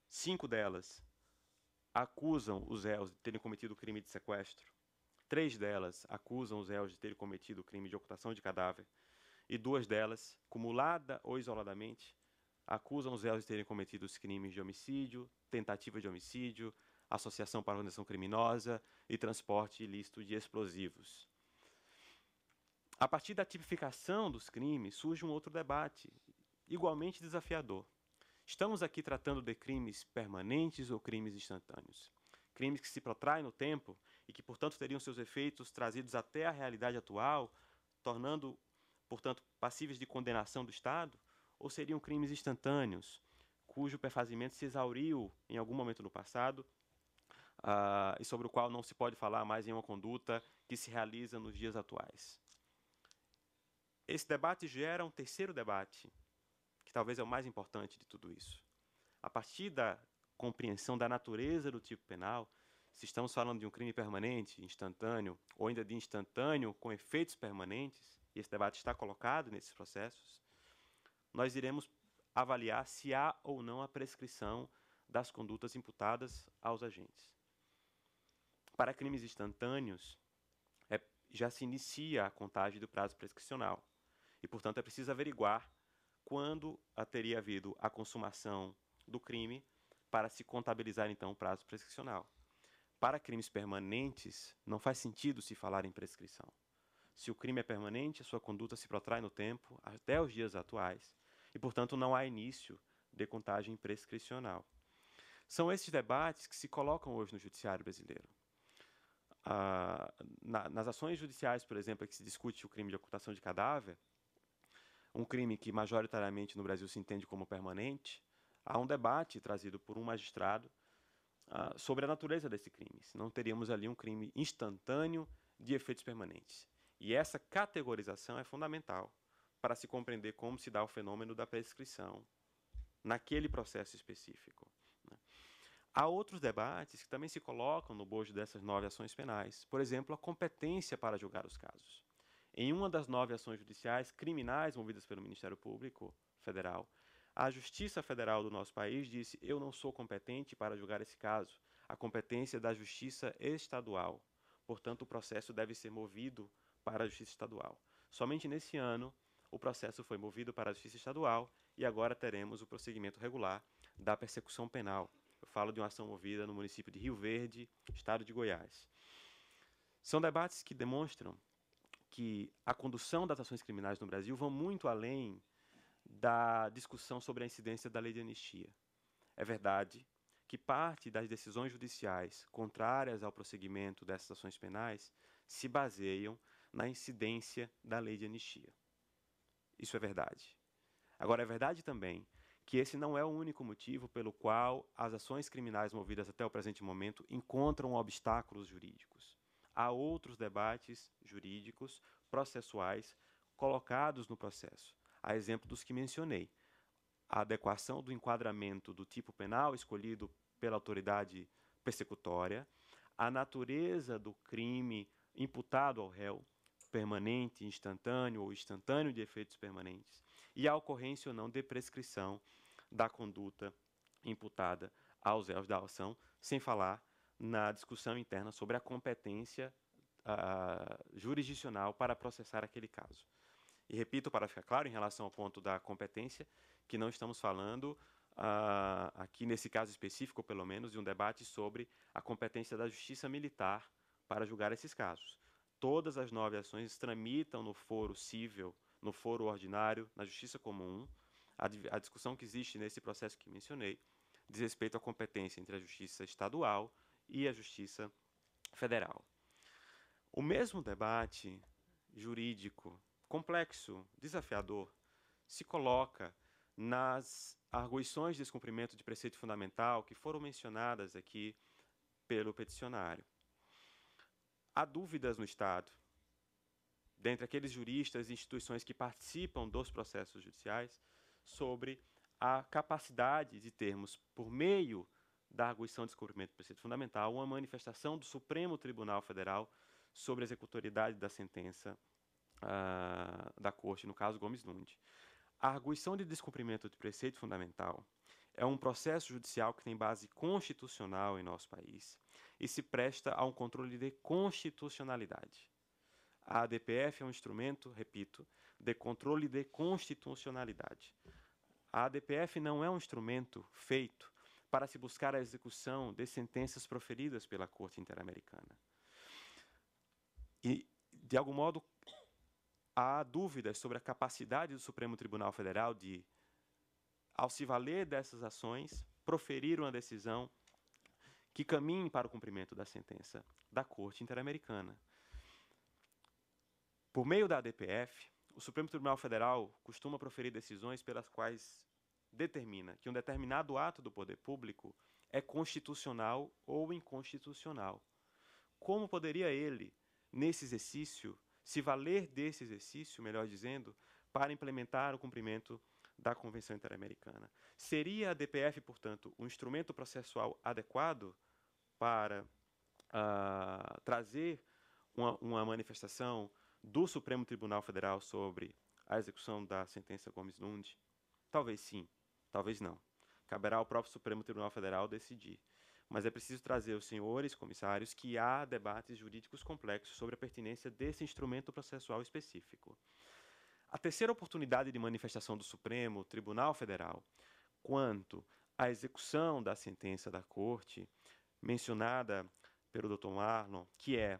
Speaker 6: cinco delas acusam os réus de terem cometido o crime de sequestro, três delas acusam os réus de terem cometido o crime de ocultação de cadáver, e duas delas, cumulada ou isoladamente, acusam os réus de terem cometido os crimes de homicídio, tentativa de homicídio, associação para organização criminosa e transporte ilícito de explosivos. A partir da tipificação dos crimes surge um outro debate, igualmente desafiador. Estamos aqui tratando de crimes permanentes ou crimes instantâneos? Crimes que se protraem no tempo e que, portanto, teriam seus efeitos trazidos até a realidade atual, tornando, portanto, passíveis de condenação do Estado? Ou seriam crimes instantâneos, cujo perfazimento se exauriu em algum momento no passado uh, e sobre o qual não se pode falar mais em uma conduta que se realiza nos dias atuais? Esse debate gera um terceiro debate, que talvez é o mais importante de tudo isso. A partir da compreensão da natureza do tipo penal, se estamos falando de um crime permanente, instantâneo, ou ainda de instantâneo com efeitos permanentes, e esse debate está colocado nesses processos, nós iremos avaliar se há ou não a prescrição das condutas imputadas aos agentes. Para crimes instantâneos, é, já se inicia a contagem do prazo prescricional. E, portanto, é preciso averiguar quando teria havido a consumação do crime para se contabilizar, então, o prazo prescricional. Para crimes permanentes, não faz sentido se falar em prescrição. Se o crime é permanente, a sua conduta se protrai no tempo, até os dias atuais, e, portanto, não há início de contagem prescricional. São esses debates que se colocam hoje no judiciário brasileiro. Ah, na, nas ações judiciais, por exemplo, em é que se discute o crime de ocultação de cadáver, um crime que majoritariamente no Brasil se entende como permanente, há um debate trazido por um magistrado uh, sobre a natureza desse crime. Se não teríamos ali um crime instantâneo de efeitos permanentes. E essa categorização é fundamental para se compreender como se dá o fenômeno da prescrição naquele processo específico. Né. Há outros debates que também se colocam no bojo dessas nove ações penais, por exemplo, a competência para julgar os casos. Em uma das nove ações judiciais criminais movidas pelo Ministério Público Federal, a Justiça Federal do nosso país disse: Eu não sou competente para julgar esse caso. A competência é da Justiça Estadual. Portanto, o processo deve ser movido para a Justiça Estadual. Somente nesse ano, o processo foi movido para a Justiça Estadual e agora teremos o prosseguimento regular da persecução penal. Eu falo de uma ação movida no município de Rio Verde, estado de Goiás. São debates que demonstram que a condução das ações criminais no Brasil vão muito além da discussão sobre a incidência da lei de anistia. É verdade que parte das decisões judiciais contrárias ao prosseguimento dessas ações penais se baseiam na incidência da lei de anistia. Isso é verdade. Agora, é verdade também que esse não é o único motivo pelo qual as ações criminais movidas até o presente momento encontram obstáculos jurídicos a outros debates jurídicos, processuais, colocados no processo, a exemplo dos que mencionei. A adequação do enquadramento do tipo penal escolhido pela autoridade persecutória, a natureza do crime imputado ao réu, permanente, instantâneo ou instantâneo de efeitos permanentes, e a ocorrência ou não de prescrição da conduta imputada aos réus da ação, sem falar na discussão interna sobre a competência jurisdicional para processar aquele caso. E repito, para ficar claro, em relação ao ponto da competência, que não estamos falando, ah, aqui nesse caso específico, pelo menos, de um debate sobre a competência da justiça militar para julgar esses casos. Todas as nove ações tramitam no foro civil, no foro ordinário, na justiça comum. A, a discussão que existe nesse processo que mencionei diz respeito à competência entre a justiça estadual, e a Justiça Federal. O mesmo debate jurídico complexo, desafiador, se coloca nas arguições de descumprimento de preceito fundamental que foram mencionadas aqui pelo peticionário. Há dúvidas no Estado, dentre aqueles juristas e instituições que participam dos processos judiciais, sobre a capacidade de termos, por meio da arguição de descobrimento do preceito fundamental, uma manifestação do Supremo Tribunal Federal sobre a executoriedade da sentença uh, da Corte, no caso Gomes Nunes. A arguição de descumprimento de preceito fundamental é um processo judicial que tem base constitucional em nosso país e se presta a um controle de constitucionalidade. A ADPF é um instrumento, repito, de controle de constitucionalidade. A ADPF não é um instrumento feito para se buscar a execução de sentenças proferidas pela Corte Interamericana. E, de algum modo, há dúvidas sobre a capacidade do Supremo Tribunal Federal de, ao se valer dessas ações, proferir uma decisão que caminhe para o cumprimento da sentença da Corte Interamericana. Por meio da ADPF, o Supremo Tribunal Federal costuma proferir decisões pelas quais determina que um determinado ato do poder público é constitucional ou inconstitucional. Como poderia ele, nesse exercício, se valer desse exercício, melhor dizendo, para implementar o cumprimento da Convenção Interamericana? Seria a DPF, portanto, um instrumento processual adequado para uh, trazer uma, uma manifestação do Supremo Tribunal Federal sobre a execução da sentença Gomes Lund? Talvez sim. Talvez não. Caberá ao próprio Supremo Tribunal Federal decidir. Mas é preciso trazer os senhores comissários que há debates jurídicos complexos sobre a pertinência desse instrumento processual específico. A terceira oportunidade de manifestação do Supremo Tribunal Federal quanto à execução da sentença da Corte, mencionada pelo Dr. Marlon, que é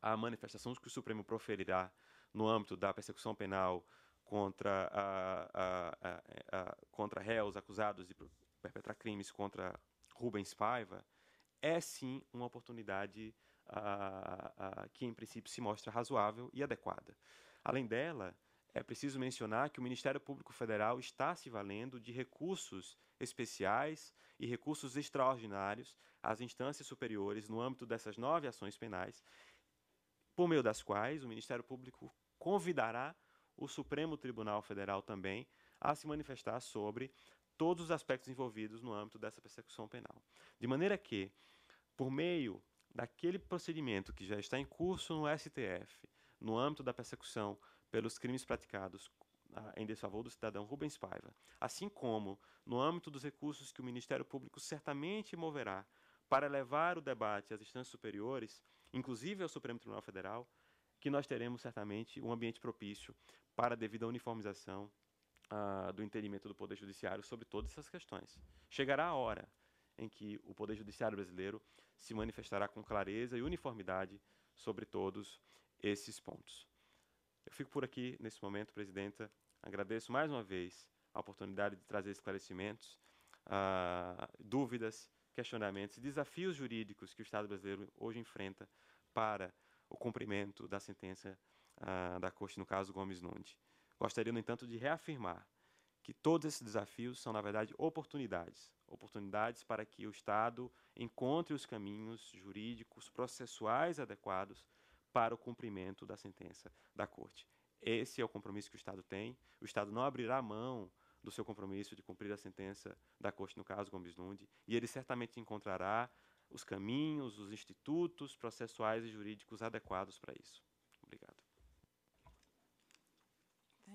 Speaker 6: a manifestação que o Supremo proferirá no âmbito da persecução penal contra, a, a, a, contra réus acusados de perpetrar crimes contra Rubens Paiva é sim uma oportunidade que, em princípio, se mostra razoável e adequada. Além dela, é preciso mencionar que o Ministério Público Federal está se valendo de recursos especiais e recursos extraordinários às instâncias superiores no âmbito dessas nove ações penais, por meio das quais o Ministério Público convidará o Supremo Tribunal Federal também a se manifestar sobre todos os aspectos envolvidos no âmbito dessa persecução penal. De maneira que, por meio daquele procedimento que já está em curso no STF, no âmbito da persecução pelos crimes praticados ah, em desfavor do cidadão Rubens Paiva, assim como no âmbito dos recursos que o Ministério Público certamente moverá para levar o debate às instâncias superiores, inclusive ao Supremo Tribunal Federal, que nós teremos certamente um ambiente propício para a devida uniformização uh, do entendimento do Poder Judiciário sobre todas essas questões. Chegará a hora em que o Poder Judiciário brasileiro se manifestará com clareza e uniformidade sobre todos esses pontos. Eu fico por aqui nesse momento, Presidenta. Agradeço mais uma vez a oportunidade de trazer esclarecimentos, uh, dúvidas, questionamentos e desafios jurídicos que o Estado brasileiro hoje enfrenta para o cumprimento da sentença ah, da corte, no caso Gomes Nunes. Gostaria, no entanto, de reafirmar que todos esses desafios são, na verdade, oportunidades oportunidades para que o Estado encontre os caminhos jurídicos, processuais adequados para o cumprimento da sentença da Corte. Esse é o compromisso que o Estado tem. O Estado não abrirá mão do seu compromisso de cumprir a sentença da Corte, no caso Gomes Nunes, e ele certamente encontrará os caminhos, os institutos processuais e jurídicos adequados para isso. Obrigado.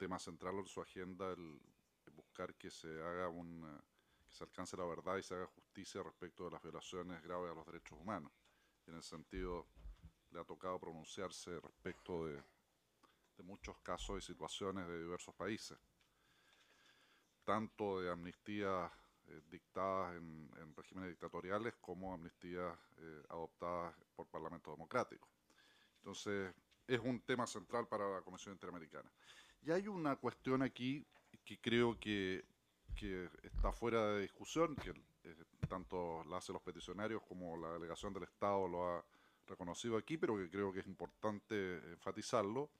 Speaker 7: tema central en su agenda el buscar que se haga un eh, que se alcance la verdad y se haga justicia respecto de las violaciones graves a los derechos humanos. En el sentido, le ha tocado pronunciarse respecto de, muchos casos y situaciones de diversos países, tanto de amnistías eh, dictadas en, regímenes dictatoriales como amnistías eh, adoptadas por parlamentos democráticos. Entonces, es un tema central para la Comisión Interamericana. Y hay una cuestión aquí que creo que, está fuera de discusión, que eh, tanto la hacen los peticionarios como la delegación del Estado lo ha reconocido aquí, pero que creo que es importante enfatizarlo,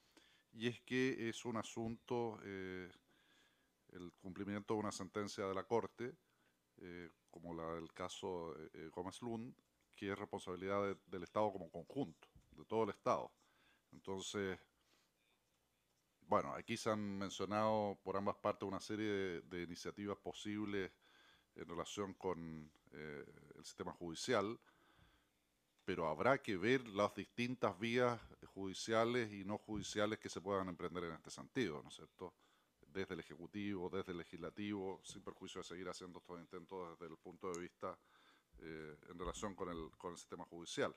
Speaker 7: y es que es un asunto, eh, el cumplimiento de una sentencia de la Corte, eh, como la del caso Gómez Lund, que es responsabilidad del Estado como conjunto, de todo el Estado. Entonces, bueno, aquí se han mencionado por ambas partes una serie de, iniciativas posibles en relación con eh, el sistema judicial, pero habrá que ver las distintas vías judiciales y no judiciales que se puedan emprender en este sentido, ¿no es cierto? Desde el Ejecutivo, desde el Legislativo, sin perjuicio de seguir haciendo estos intentos desde el punto de vista eh, en relación con el, con el sistema judicial.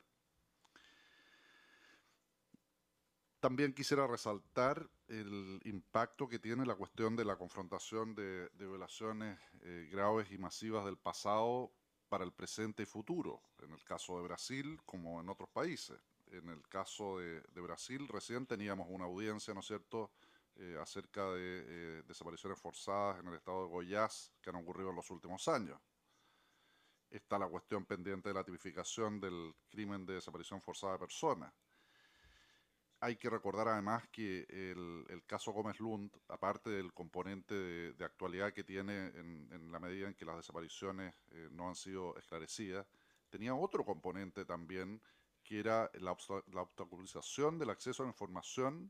Speaker 7: También quisiera resaltar el impacto que tiene la cuestión de la confrontación de, violaciones eh, graves y masivas del pasado para el presente y futuro, en el caso de Brasil como en otros países. En el caso de, Brasil, recién teníamos una audiencia, ¿no es cierto?, eh, acerca de eh, desapariciones forzadas en el estado de Goiás que han ocurrido en los últimos años. Está la cuestión pendiente de la tipificación del crimen de desaparición forzada de personas hay que recordar además que el, caso Gómez Lund, aparte del componente de, actualidad que tiene en, la medida en que las desapariciones eh, no han sido esclarecidas, tenía otro componente también que era la, obstaculización del acceso a la información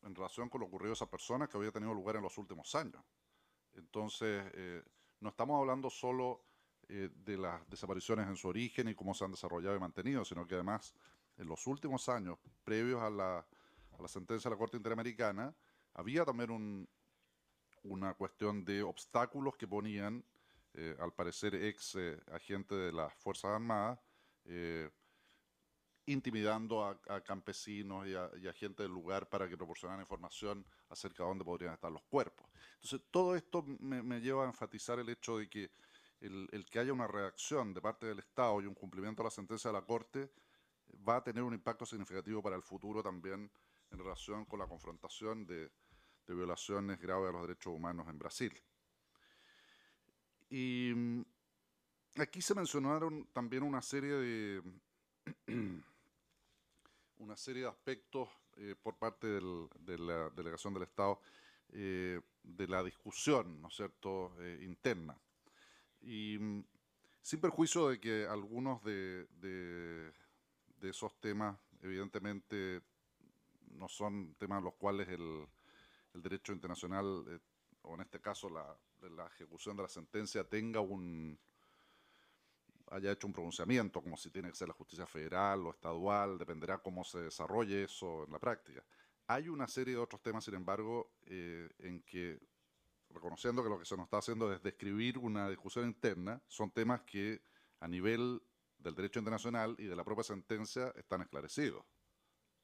Speaker 7: en relación con lo ocurrido a esas personas que había tenido lugar en los últimos años. Entonces, eh, no estamos hablando solo eh, de las desapariciones en su origen y cómo se han desarrollado y mantenido, sino que además en los últimos años, previos a la, sentencia de la Corte Interamericana, había también una cuestión de obstáculos que ponían, eh, al parecer, ex eh, agentes de las Fuerzas Armadas, eh, intimidando a, campesinos y a, gente del lugar para que proporcionaran información acerca de dónde podrían estar los cuerpos. Entonces, todo esto me, lleva a enfatizar el hecho de que el, el, que haya una reacción de parte del Estado y un cumplimiento de la sentencia de la Corte va a tener un impacto significativo para el futuro también en relación con la confrontación de, violaciones graves a los derechos humanos en Brasil. Y mm, aquí se mencionaron también una serie de una serie de aspectos eh, por parte de la delegación del Estado eh, de la discusión, ¿no es cierto?, eh, interna. Y mm, sin perjuicio de que algunos de, de esos temas, evidentemente, no son temas los cuales el, derecho internacional, eh, o en este caso la, ejecución de la sentencia, tenga un haya hecho un pronunciamiento, como si tiene que ser la justicia federal o estadual, dependerá cómo se desarrolle eso en la práctica. Hay una serie de otros temas, sin embargo, eh, en que, reconociendo que lo que se nos está haciendo es describir una discusión interna, son temas que a nivel del derecho internacional y de la propia sentencia están esclarecidos.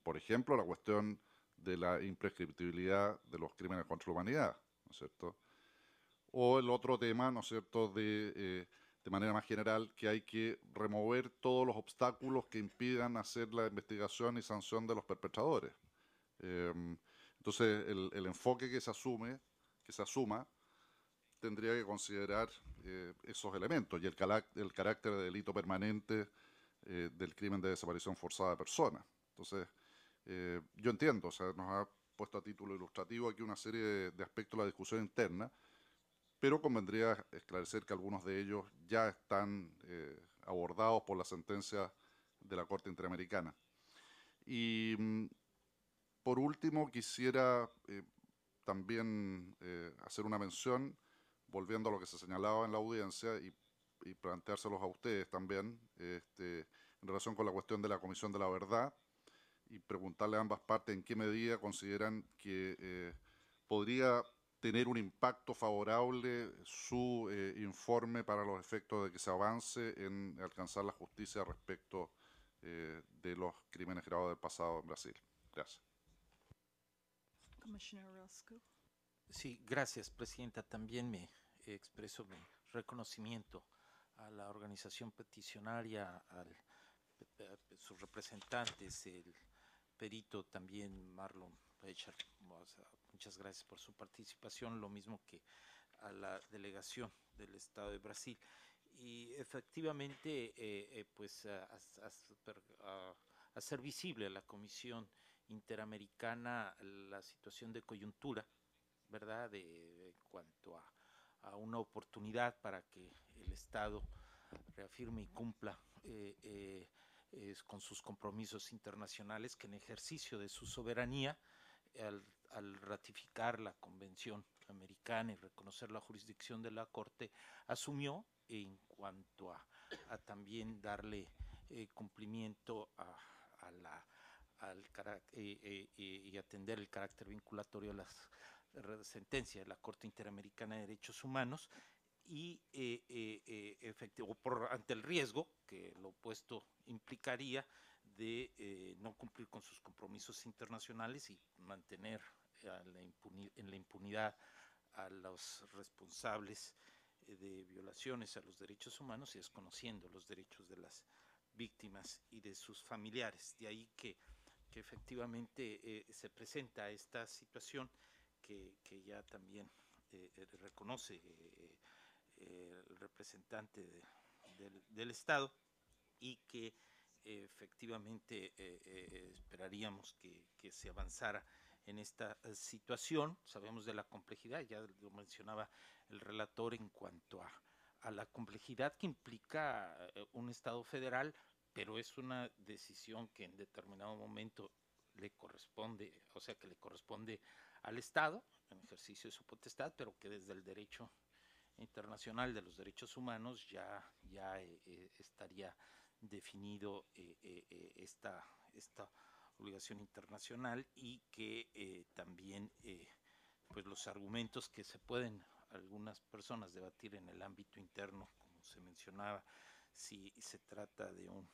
Speaker 7: Por ejemplo, la cuestión de la imprescriptibilidad de los crímenes contra la humanidad, ¿no es cierto? O el otro tema, ¿no es cierto?, de, eh, de manera más general, que hay que remover todos los obstáculos que impidan hacer la investigación y sanción de los perpetradores. Em, entonces, el, el enfoque que se asume, que se asuma, tendría que considerar eh, esos elementos y el, carácter de delito permanente eh, del crimen de desaparición forzada de personas. Entonces, eh, yo entiendo, o sea, nos ha puesto a título ilustrativo aquí una serie de aspectos de la discusión interna, pero convendría esclarecer que algunos de ellos ya están abordados por la sentencia de la Corte Interamericana. Y mm, por último, quisiera también hacer una mención volviendo a lo que se señalaba en la audiencia y, planteárselos a ustedes también, este, en relación con la cuestión de la Comisión de la Verdad, y preguntarle a ambas partes en qué medida consideran que eh, podría tener un impacto favorable su eh, informe para los efectos de que se avance en alcanzar la justicia respecto eh, de los crímenes graves del pasado en Brasil. Gracias.
Speaker 8: Sí, gracias, Presidenta. También me expreso mi reconocimiento a la organización peticionaria, a sus representantes, el perito también Marlon Muchas gracias por su participación, lo mismo que a la delegación del Estado de Brasil. Y efectivamente, eh, eh, pues a, hacer visible a la Comisión Interamericana la situación de coyuntura ¿verdad? De, cuanto a, una oportunidad para que el Estado reafirme y cumpla eh, eh, con sus compromisos internacionales que en ejercicio de su soberanía, al, ratificar la Convención Americana y reconocer la jurisdicción de la Corte, asumió en cuanto a, también darle eh, cumplimiento a, la, y atender el carácter vinculatorio a las sentencia de la Corte Interamericana de Derechos Humanos y eh, eh, eh, efectivo, por, ante el riesgo que lo opuesto implicaría de no cumplir con sus compromisos internacionales y mantener en la impunidad a los responsables de violaciones a los derechos humanos y desconociendo los derechos de las víctimas y de sus familiares. De ahí que, que efectivamente se presenta esta situación que, ya también eh, eh, reconoce eh, el representante del, Estado y que efectivamente esperaríamos que, se avanzara en esta situación. Sabemos de la complejidad, ya lo mencionaba el relator en cuanto a, a la complejidad que implica un Estado federal, pero es una decisión que en determinado momento le corresponde, o sea, que le corresponde al Estado, en ejercicio de su potestad, pero que desde el derecho internacional de los derechos humanos ya, ya eh, eh, estaría definido eh, esta, esta obligación internacional y que también pues los argumentos que se pueden algunas personas debatir en el ámbito interno, como se mencionaba, si se trata de un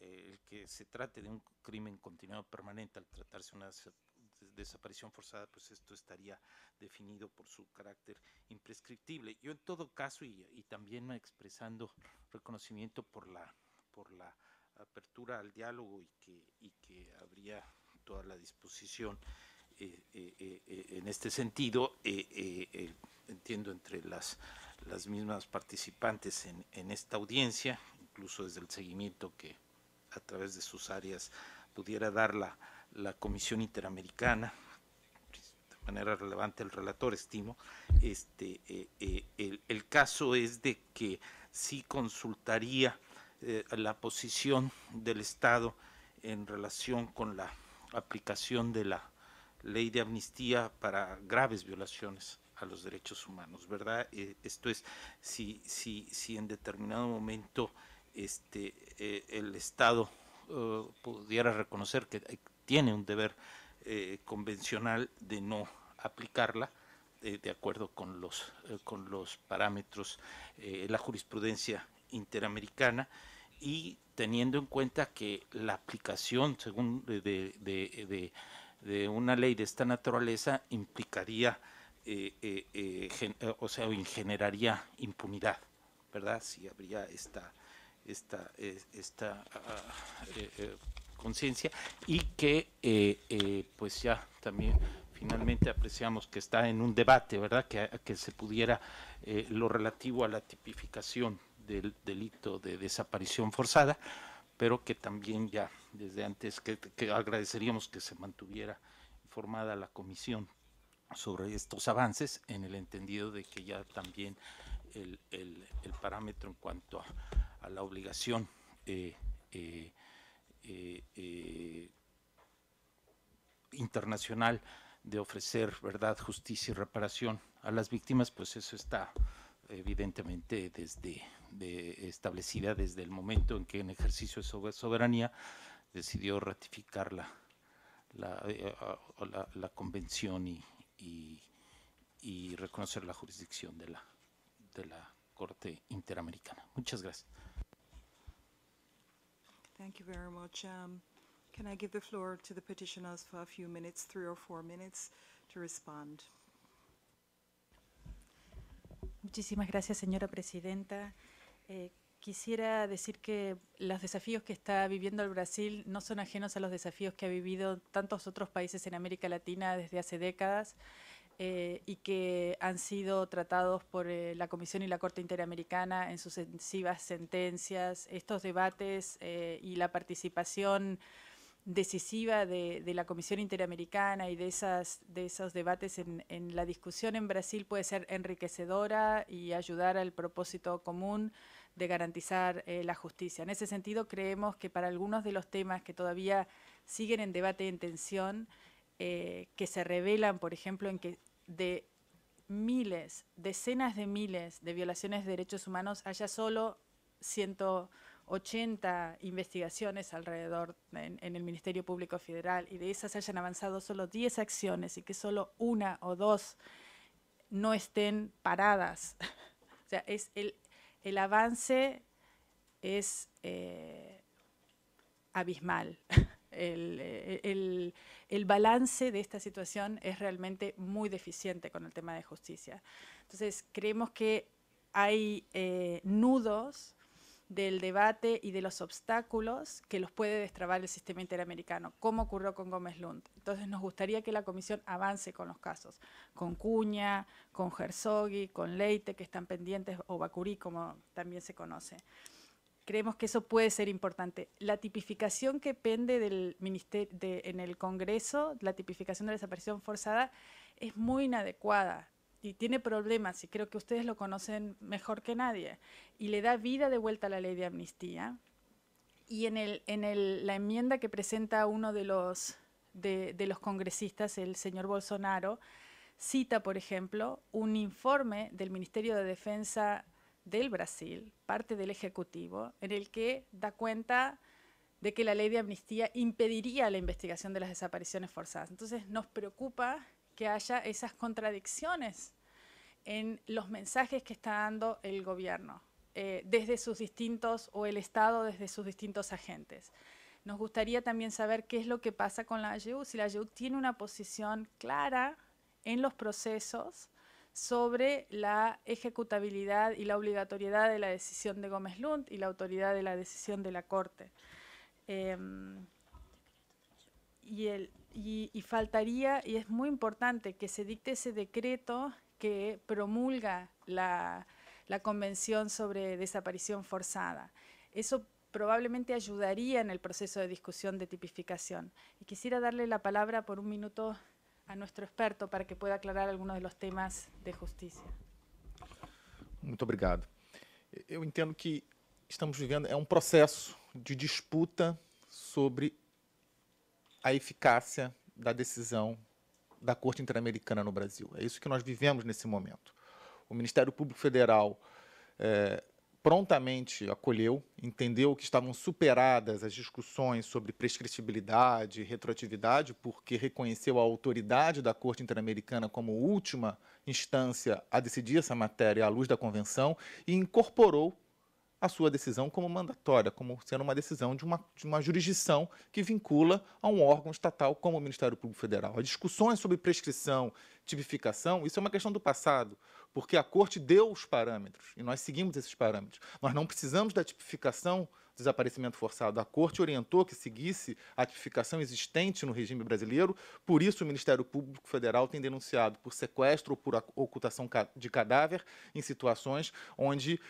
Speaker 8: el eh, que se trate de un crimen continuado permanente al tratarse una desaparición forzada, pues esto estaría definido por su carácter imprescriptible. Yo en todo caso, y, también expresando reconocimiento por la, por la apertura al diálogo y que, y que habría toda la disposición eh, eh, en este sentido, entiendo entre las, las mismas participantes en, en esta audiencia, incluso desde el seguimiento que a través de sus áreas pudiera dar la, Comisión Interamericana, de manera relevante el relator, estimo. Este, eh, eh, el, caso es de que sí consultaría eh, la posición del Estado en relación con la aplicación de la ley de amnistía para graves violaciones a los derechos humanos, ¿verdad? esto es, si, si, si en determinado momento este, eh, el Estado eh, pudiera reconocer que tiene un deber eh, convencional de no aplicarla de acuerdo con los, con los parámetros, la jurisprudencia interamericana y teniendo en cuenta que la aplicación según de, una ley de esta naturaleza implicaría o generaría impunidad, ¿verdad? Si habría esta esta, eh, ah, eh, eh, conciencia y que pues ya también finalmente apreciamos que está en un debate, ¿verdad? Que, se pudiera lo relativo a la tipificación del delito de desaparición forzada, pero que también ya desde antes que, agradeceríamos que se mantuviera informada la comisión sobre estos avances en el entendido de que ya también el parámetro en cuanto a la obligación eh, eh, eh, internacional de ofrecer verdad, justicia y reparación a las víctimas, pues eso está evidentemente desde establecida desde el momento en que en ejercicio de soberanía decidió ratificar la, la, convención y, y, reconocer la jurisdicción de la, de la Corte Interamericana. Muchas gracias.
Speaker 1: Thank
Speaker 4: gracias, señora presidenta. Eh, quisiera decir que los desafíos que está viviendo el Brasil no son ajenos a los desafíos que ha vivido tantos otros países en América Latina desde hace décadas. Eh, y que han sido tratados por eh, la Comisión y la Corte Interamericana en sucesivas sentencias. Estos debates eh, y la participación decisiva de, de, la Comisión Interamericana y de, esas, de esos debates en, en, la discusión en Brasil puede ser enriquecedora y ayudar al propósito común de garantizar la justicia. En ese sentido, creemos que para algunos de los temas que todavía siguen en debate y en tensión, que se revelan, por ejemplo, en que de miles, decenas de miles de violaciones de derechos humanos, haya solo 180 investigaciones alrededor en, el Ministerio Público Federal y de esas hayan avanzado solo 10 acciones y que solo una o dos no estén paradas. o sea, es el, avance es eh, abismal. el, eh, el, el, balance de esta situación es realmente muy deficiente con el tema de justicia. Entonces, creemos que hay eh, nudos del debate y de los obstáculos que los puede destrabar el sistema interamericano, como ocurrió con Gómez Lund. Entonces nos gustaría que la comisión avance con los casos, con Cuña, con Herzogi con Leite, que están pendientes, o Bacurí, como también se conoce creemos que eso puede ser importante. La tipificación que pende del ministerio en el Congreso, la tipificación de la desaparición forzada, es muy inadecuada y tiene problemas, y creo que ustedes lo conocen mejor que nadie, y le da vida de vuelta a la ley de amnistía. Y en, el, en la enmienda que presenta uno de los, de, de los congresistas, el señor Bolsonaro, cita, por ejemplo, un informe del Ministerio de Defensa del Brasil, parte del Ejecutivo, en el que da cuenta de que la ley de amnistía impediría la investigación de las desapariciones forzadas. Entonces nos preocupa que haya esas contradicciones en los mensajes que está dando el gobierno eh, desde sus distintos, o el Estado desde sus distintos agentes. Nos gustaría también saber qué es lo que pasa con la AGU, si la AGU tiene una posición clara en los procesos sobre la ejecutabilidad y la obligatoriedad de la decisión de Gómez Lund y la autoridad de la decisión de la Corte. Em, y, faltaría, y es muy importante que se dicte ese decreto que promulga la, la Convención sobre Desaparición Forzada. Eso probablemente ayudaría en el proceso de discusión de tipificación. Y quisiera darle la palabra por un minuto a nuestro experto para que pueda aclarar algunos de los temas de justicia.
Speaker 3: Muito obrigado. Eu entendo que estamos vivendo é um processo de disputa sobre a eficácia da decisão da Corte Interamericana no Brasil. É isso que nós vivemos nesse momento. O Ministério Público Federal é, prontamente acolheu, entendeu que estavam superadas as discussões sobre prescritibilidade e retroatividade, porque reconheceu a autoridade da Corte Interamericana como última instância a decidir essa matéria à luz da Convenção e incorporou a sua decisão como mandatória, como sendo uma decisão de uma, de uma jurisdição que vincula a um órgão estatal como o Ministério Público Federal. As discussões sobre prescrição, tipificação, isso é uma questão do passado, porque a Corte deu os parâmetros e nós seguimos esses parâmetros. Nós não precisamos da tipificação desaparecimento forçado, a Corte orientou que seguisse a tipificação existente no regime brasileiro, por isso o Ministério Público Federal tem denunciado por sequestro ou por ocultação de cadáver em situações onde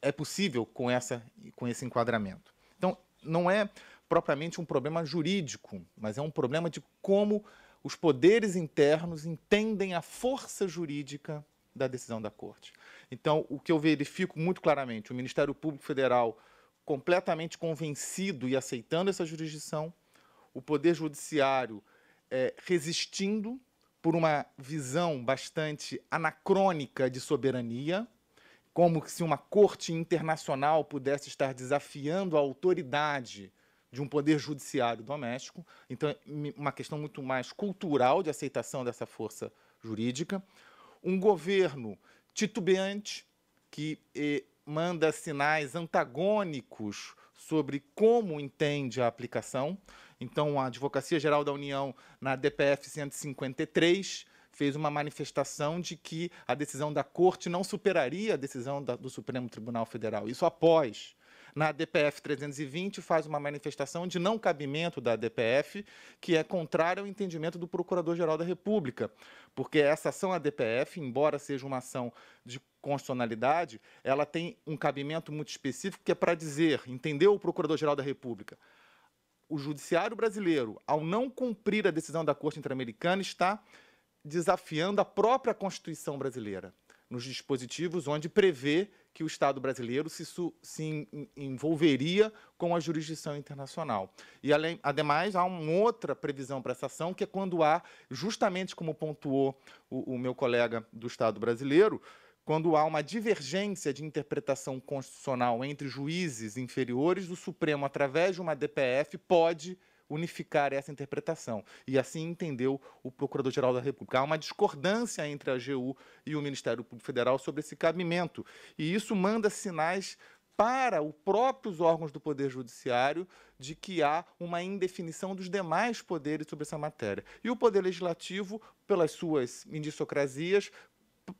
Speaker 3: é possível com, essa, com esse enquadramento. Então, não é propriamente um problema jurídico, mas é um problema de como os poderes internos entendem a força jurídica da decisão da Corte. Então, o que eu verifico muito claramente, o Ministério Público Federal completamente convencido e aceitando essa jurisdição, o Poder Judiciário é, resistindo por uma visão bastante anacrônica de soberania, como se uma corte internacional pudesse estar desafiando a autoridade de um poder judiciário doméstico. Então, uma questão muito mais cultural de aceitação dessa força jurídica. Um governo titubeante, que é, manda sinais antagônicos sobre como entende a aplicação. Então, a Advocacia Geral da União, na DPF 153, fez uma manifestação de que a decisão da Corte não superaria a decisão da, do Supremo Tribunal Federal. Isso após. Na DPF 320, faz uma manifestação de não cabimento da DPF, que é contrária ao entendimento do Procurador-Geral da República, porque essa ação ADPF, embora seja uma ação de constitucionalidade, ela tem um cabimento muito específico que é para dizer, entendeu o Procurador-Geral da República, o judiciário brasileiro, ao não cumprir a decisão da Corte Interamericana, está desafiando a própria Constituição brasileira nos dispositivos onde prevê que o Estado brasileiro se, se envolveria com a jurisdição internacional. E, além, ademais, há uma outra previsão para essa ação, que é quando há, justamente como pontuou o, o meu colega do Estado brasileiro, quando há uma divergência de interpretação constitucional entre juízes inferiores, o Supremo, através de uma DPF, pode unificar essa interpretação. E assim entendeu o Procurador-Geral da República. Há uma discordância entre a AGU e o Ministério Público Federal sobre esse cabimento. E isso manda sinais para os próprios órgãos do Poder Judiciário de que há uma indefinição dos demais poderes sobre essa matéria. E o Poder Legislativo, pelas suas indissocrasias,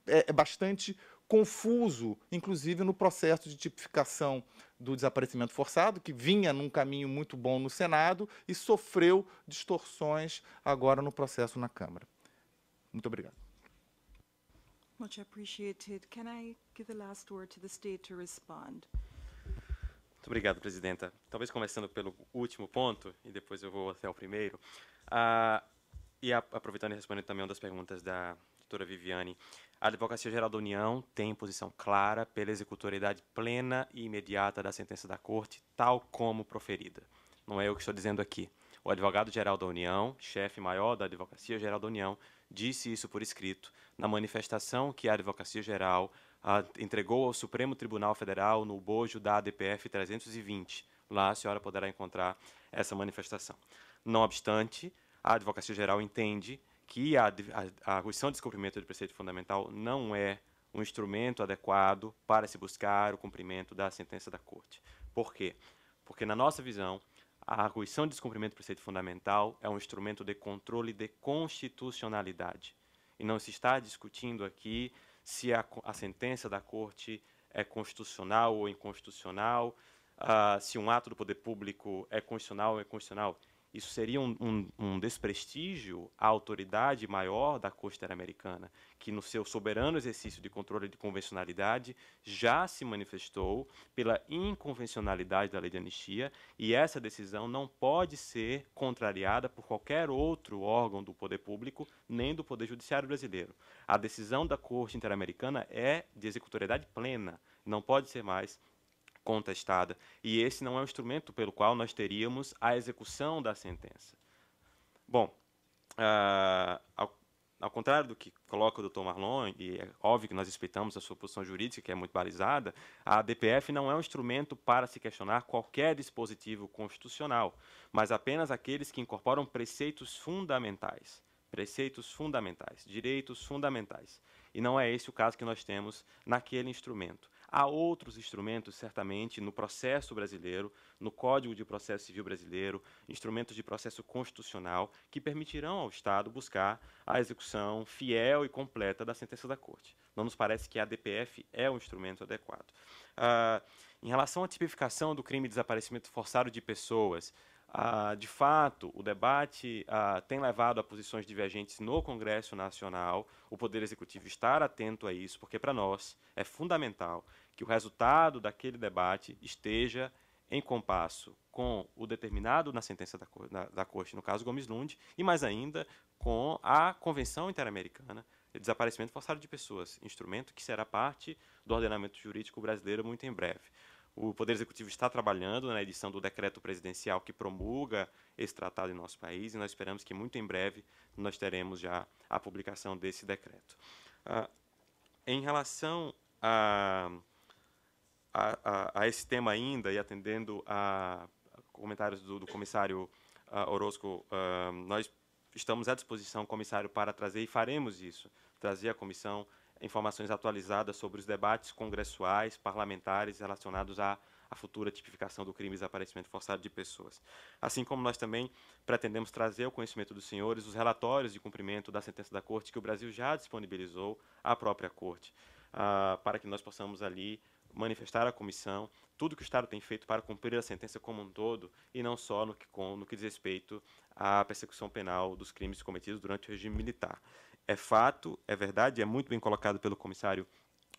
Speaker 3: é, é bastante confuso, inclusive no processo de tipificação do desaparecimento forçado, que vinha num caminho muito bom no Senado e sofreu distorções agora no processo na Câmara. Muito obrigado.
Speaker 1: Much appreciated. Can I give the last word to the state to respond?
Speaker 6: Muito obrigado, presidenta. Talvez começando pelo último ponto e depois eu vou até o primeiro. Uh, e aproveitando e respondendo também uma das perguntas da doutora Viviane. Uh, a Advocacia Geral da União tem posição clara pela executoriedade plena e imediata da sentença da Corte, tal como proferida. Não é eu que estou dizendo aqui. O advogado-geral da União, chefe maior da Advocacia Geral da União, disse isso por escrito na manifestação que a Advocacia Geral entregou ao Supremo Tribunal Federal no bojo da ADPF 320. Lá a senhora poderá encontrar essa manifestação. Não obstante, a Advocacia Geral entende que a, a, a de descumprimento do preceito fundamental não é um instrumento adequado para se buscar o cumprimento da sentença da Corte. Por quê? Porque, na nossa visão, a arguição de descumprimento do preceito fundamental é um instrumento de controle de constitucionalidade. E não se está discutindo aqui se a, a sentença da Corte é constitucional ou inconstitucional, uh, se um ato do poder público é constitucional ou inconstitucional. É isso seria um, um, um, desprestígio à autoridade maior da Corte Interamericana, que no seu soberano exercício de controle de convencionalidade já se manifestou pela inconvencionalidade da lei de anistia, e essa decisão não pode ser contrariada por qualquer outro órgão do poder público, nem do poder judiciário brasileiro. A decisão da Corte Interamericana é de executoriedade plena, não pode ser mais contestada. E esse não é o instrumento pelo qual nós teríamos a execução da sentença. Bom, uh, ao, ao, contrário do que coloca o doutor Marlon, e é óbvio que nós respeitamos a sua posição jurídica, que é muito balizada, a DPF não é um instrumento para se questionar qualquer dispositivo constitucional, mas apenas aqueles que incorporam preceitos fundamentais. Preceitos fundamentais, direitos fundamentais. E não é esse o caso que nós temos naquele instrumento. Há outros instrumentos, certamente, no processo brasileiro, no Código de Processo Civil Brasileiro, instrumentos de processo constitucional, que permitirão ao Estado buscar a execução fiel e completa da sentença da Corte. Não nos parece que a DPF é um instrumento adequado. Ah, em relação à tipificação do crime de desaparecimento forçado de pessoas, ah, de fato, o debate ah, tem levado a posições divergentes no Congresso Nacional. O Poder Executivo estar atento a isso, porque para nós é fundamental que o resultado daquele debate esteja em compasso com o determinado na sentença da, da, da Corte, no caso Gomes Lund, e mais ainda com a Convenção Interamericana de Desaparecimento Forçado de Pessoas, instrumento que será parte do ordenamento jurídico brasileiro muito em breve. O Poder Executivo está trabalhando na edição do decreto presidencial que promulga esse tratado em nosso país e nós esperamos que muito em breve nós teremos já a publicação desse decreto. Ah, em relação a, a, a, a, esse tema ainda e atendendo a comentários do, do comissário uh, Orozco, uh, nós estamos à disposição, comissário, para trazer e faremos isso, trazer a comissão informações atualizadas sobre os debates congressuais, parlamentares relacionados à, à futura tipificação do crime de desaparecimento forçado de pessoas. Assim como nós também pretendemos trazer ao conhecimento dos senhores os relatórios de cumprimento da sentença da Corte que o Brasil já disponibilizou à própria Corte, ah, para que nós possamos ali manifestar à comissão tudo o que o Estado tem feito para cumprir a sentença como um todo e não só no que, com, no que diz respeito à persecução penal dos crimes cometidos durante o regime militar é fato, é verdade, é muito bem colocado pelo comissário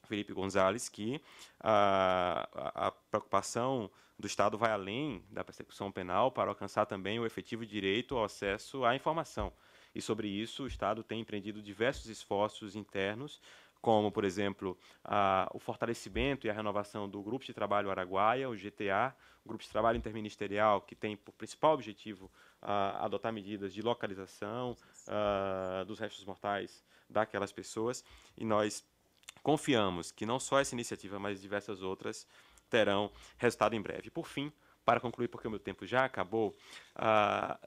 Speaker 6: Felipe Gonzalez que a, a, a, preocupação do Estado vai além da persecução penal para alcançar também o efetivo direito ao acesso à informação. E sobre isso, o Estado tem empreendido diversos esforços internos como, por exemplo, a, o fortalecimento e a renovação do Grupo de Trabalho Araguaia, o GTA, o Grupo de Trabalho Interministerial, que tem por principal objetivo a, adotar medidas de localização a, dos restos mortais daquelas pessoas. E nós confiamos que não só essa iniciativa, mas diversas outras terão resultado em breve. Por fim, para concluir, porque o meu tempo já acabou, a,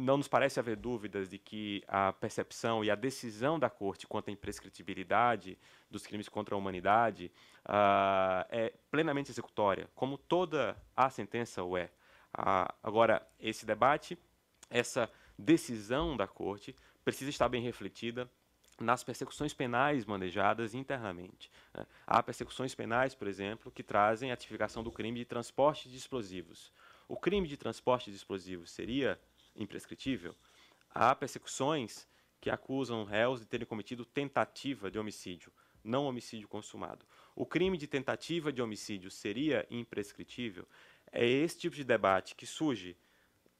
Speaker 6: não nos parece haver dúvidas de que a percepção e a decisão da Corte quanto à imprescritibilidade dos crimes contra a humanidade uh, é plenamente executória, como toda a sentença o é. Uh, agora, esse debate, essa decisão da Corte, precisa estar bem refletida nas persecuções penais manejadas internamente. Né? Há persecuções penais, por exemplo, que trazem a tipificação do crime de transporte de explosivos. O crime de transporte de explosivos seria imprescritível, há persecuções que acusam réus de terem cometido tentativa de homicídio, não homicídio consumado. O crime de tentativa de homicídio seria imprescritível? É esse tipo de debate que surge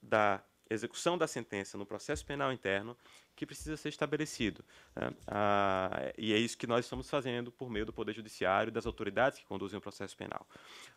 Speaker 6: da execução da sentença no processo penal interno que precisa ser estabelecido. Né? Ah, e é isso que nós estamos fazendo por meio do Poder Judiciário e das autoridades que conduzem o processo penal.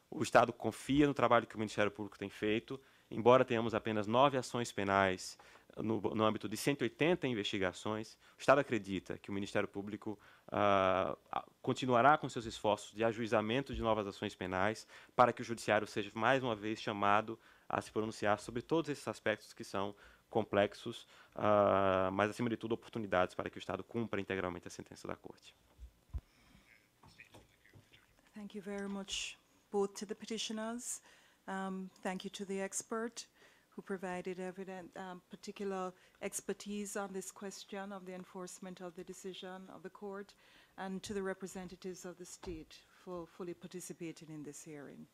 Speaker 6: O Estado confia no trabalho que o Ministério Público tem feito, embora tenhamos apenas nove ações penais no, no âmbito de 180 investigações, o Estado acredita que o Ministério Público ah, continuará com seus esforços de ajuizamento de novas ações penais para que o Judiciário seja mais uma vez chamado a se pronunciar sobre todos esses aspectos que são complexos, ah, mas, acima de tudo, oportunidades para que o Estado cumpra integralmente a sentença da Corte.
Speaker 1: Thank you very much, both to the petitioners. Um, thank you to the expert who provided evident um, particular expertise on this question of the enforcement of the decision of the court and to the representatives of the state for fully participating in this hearing.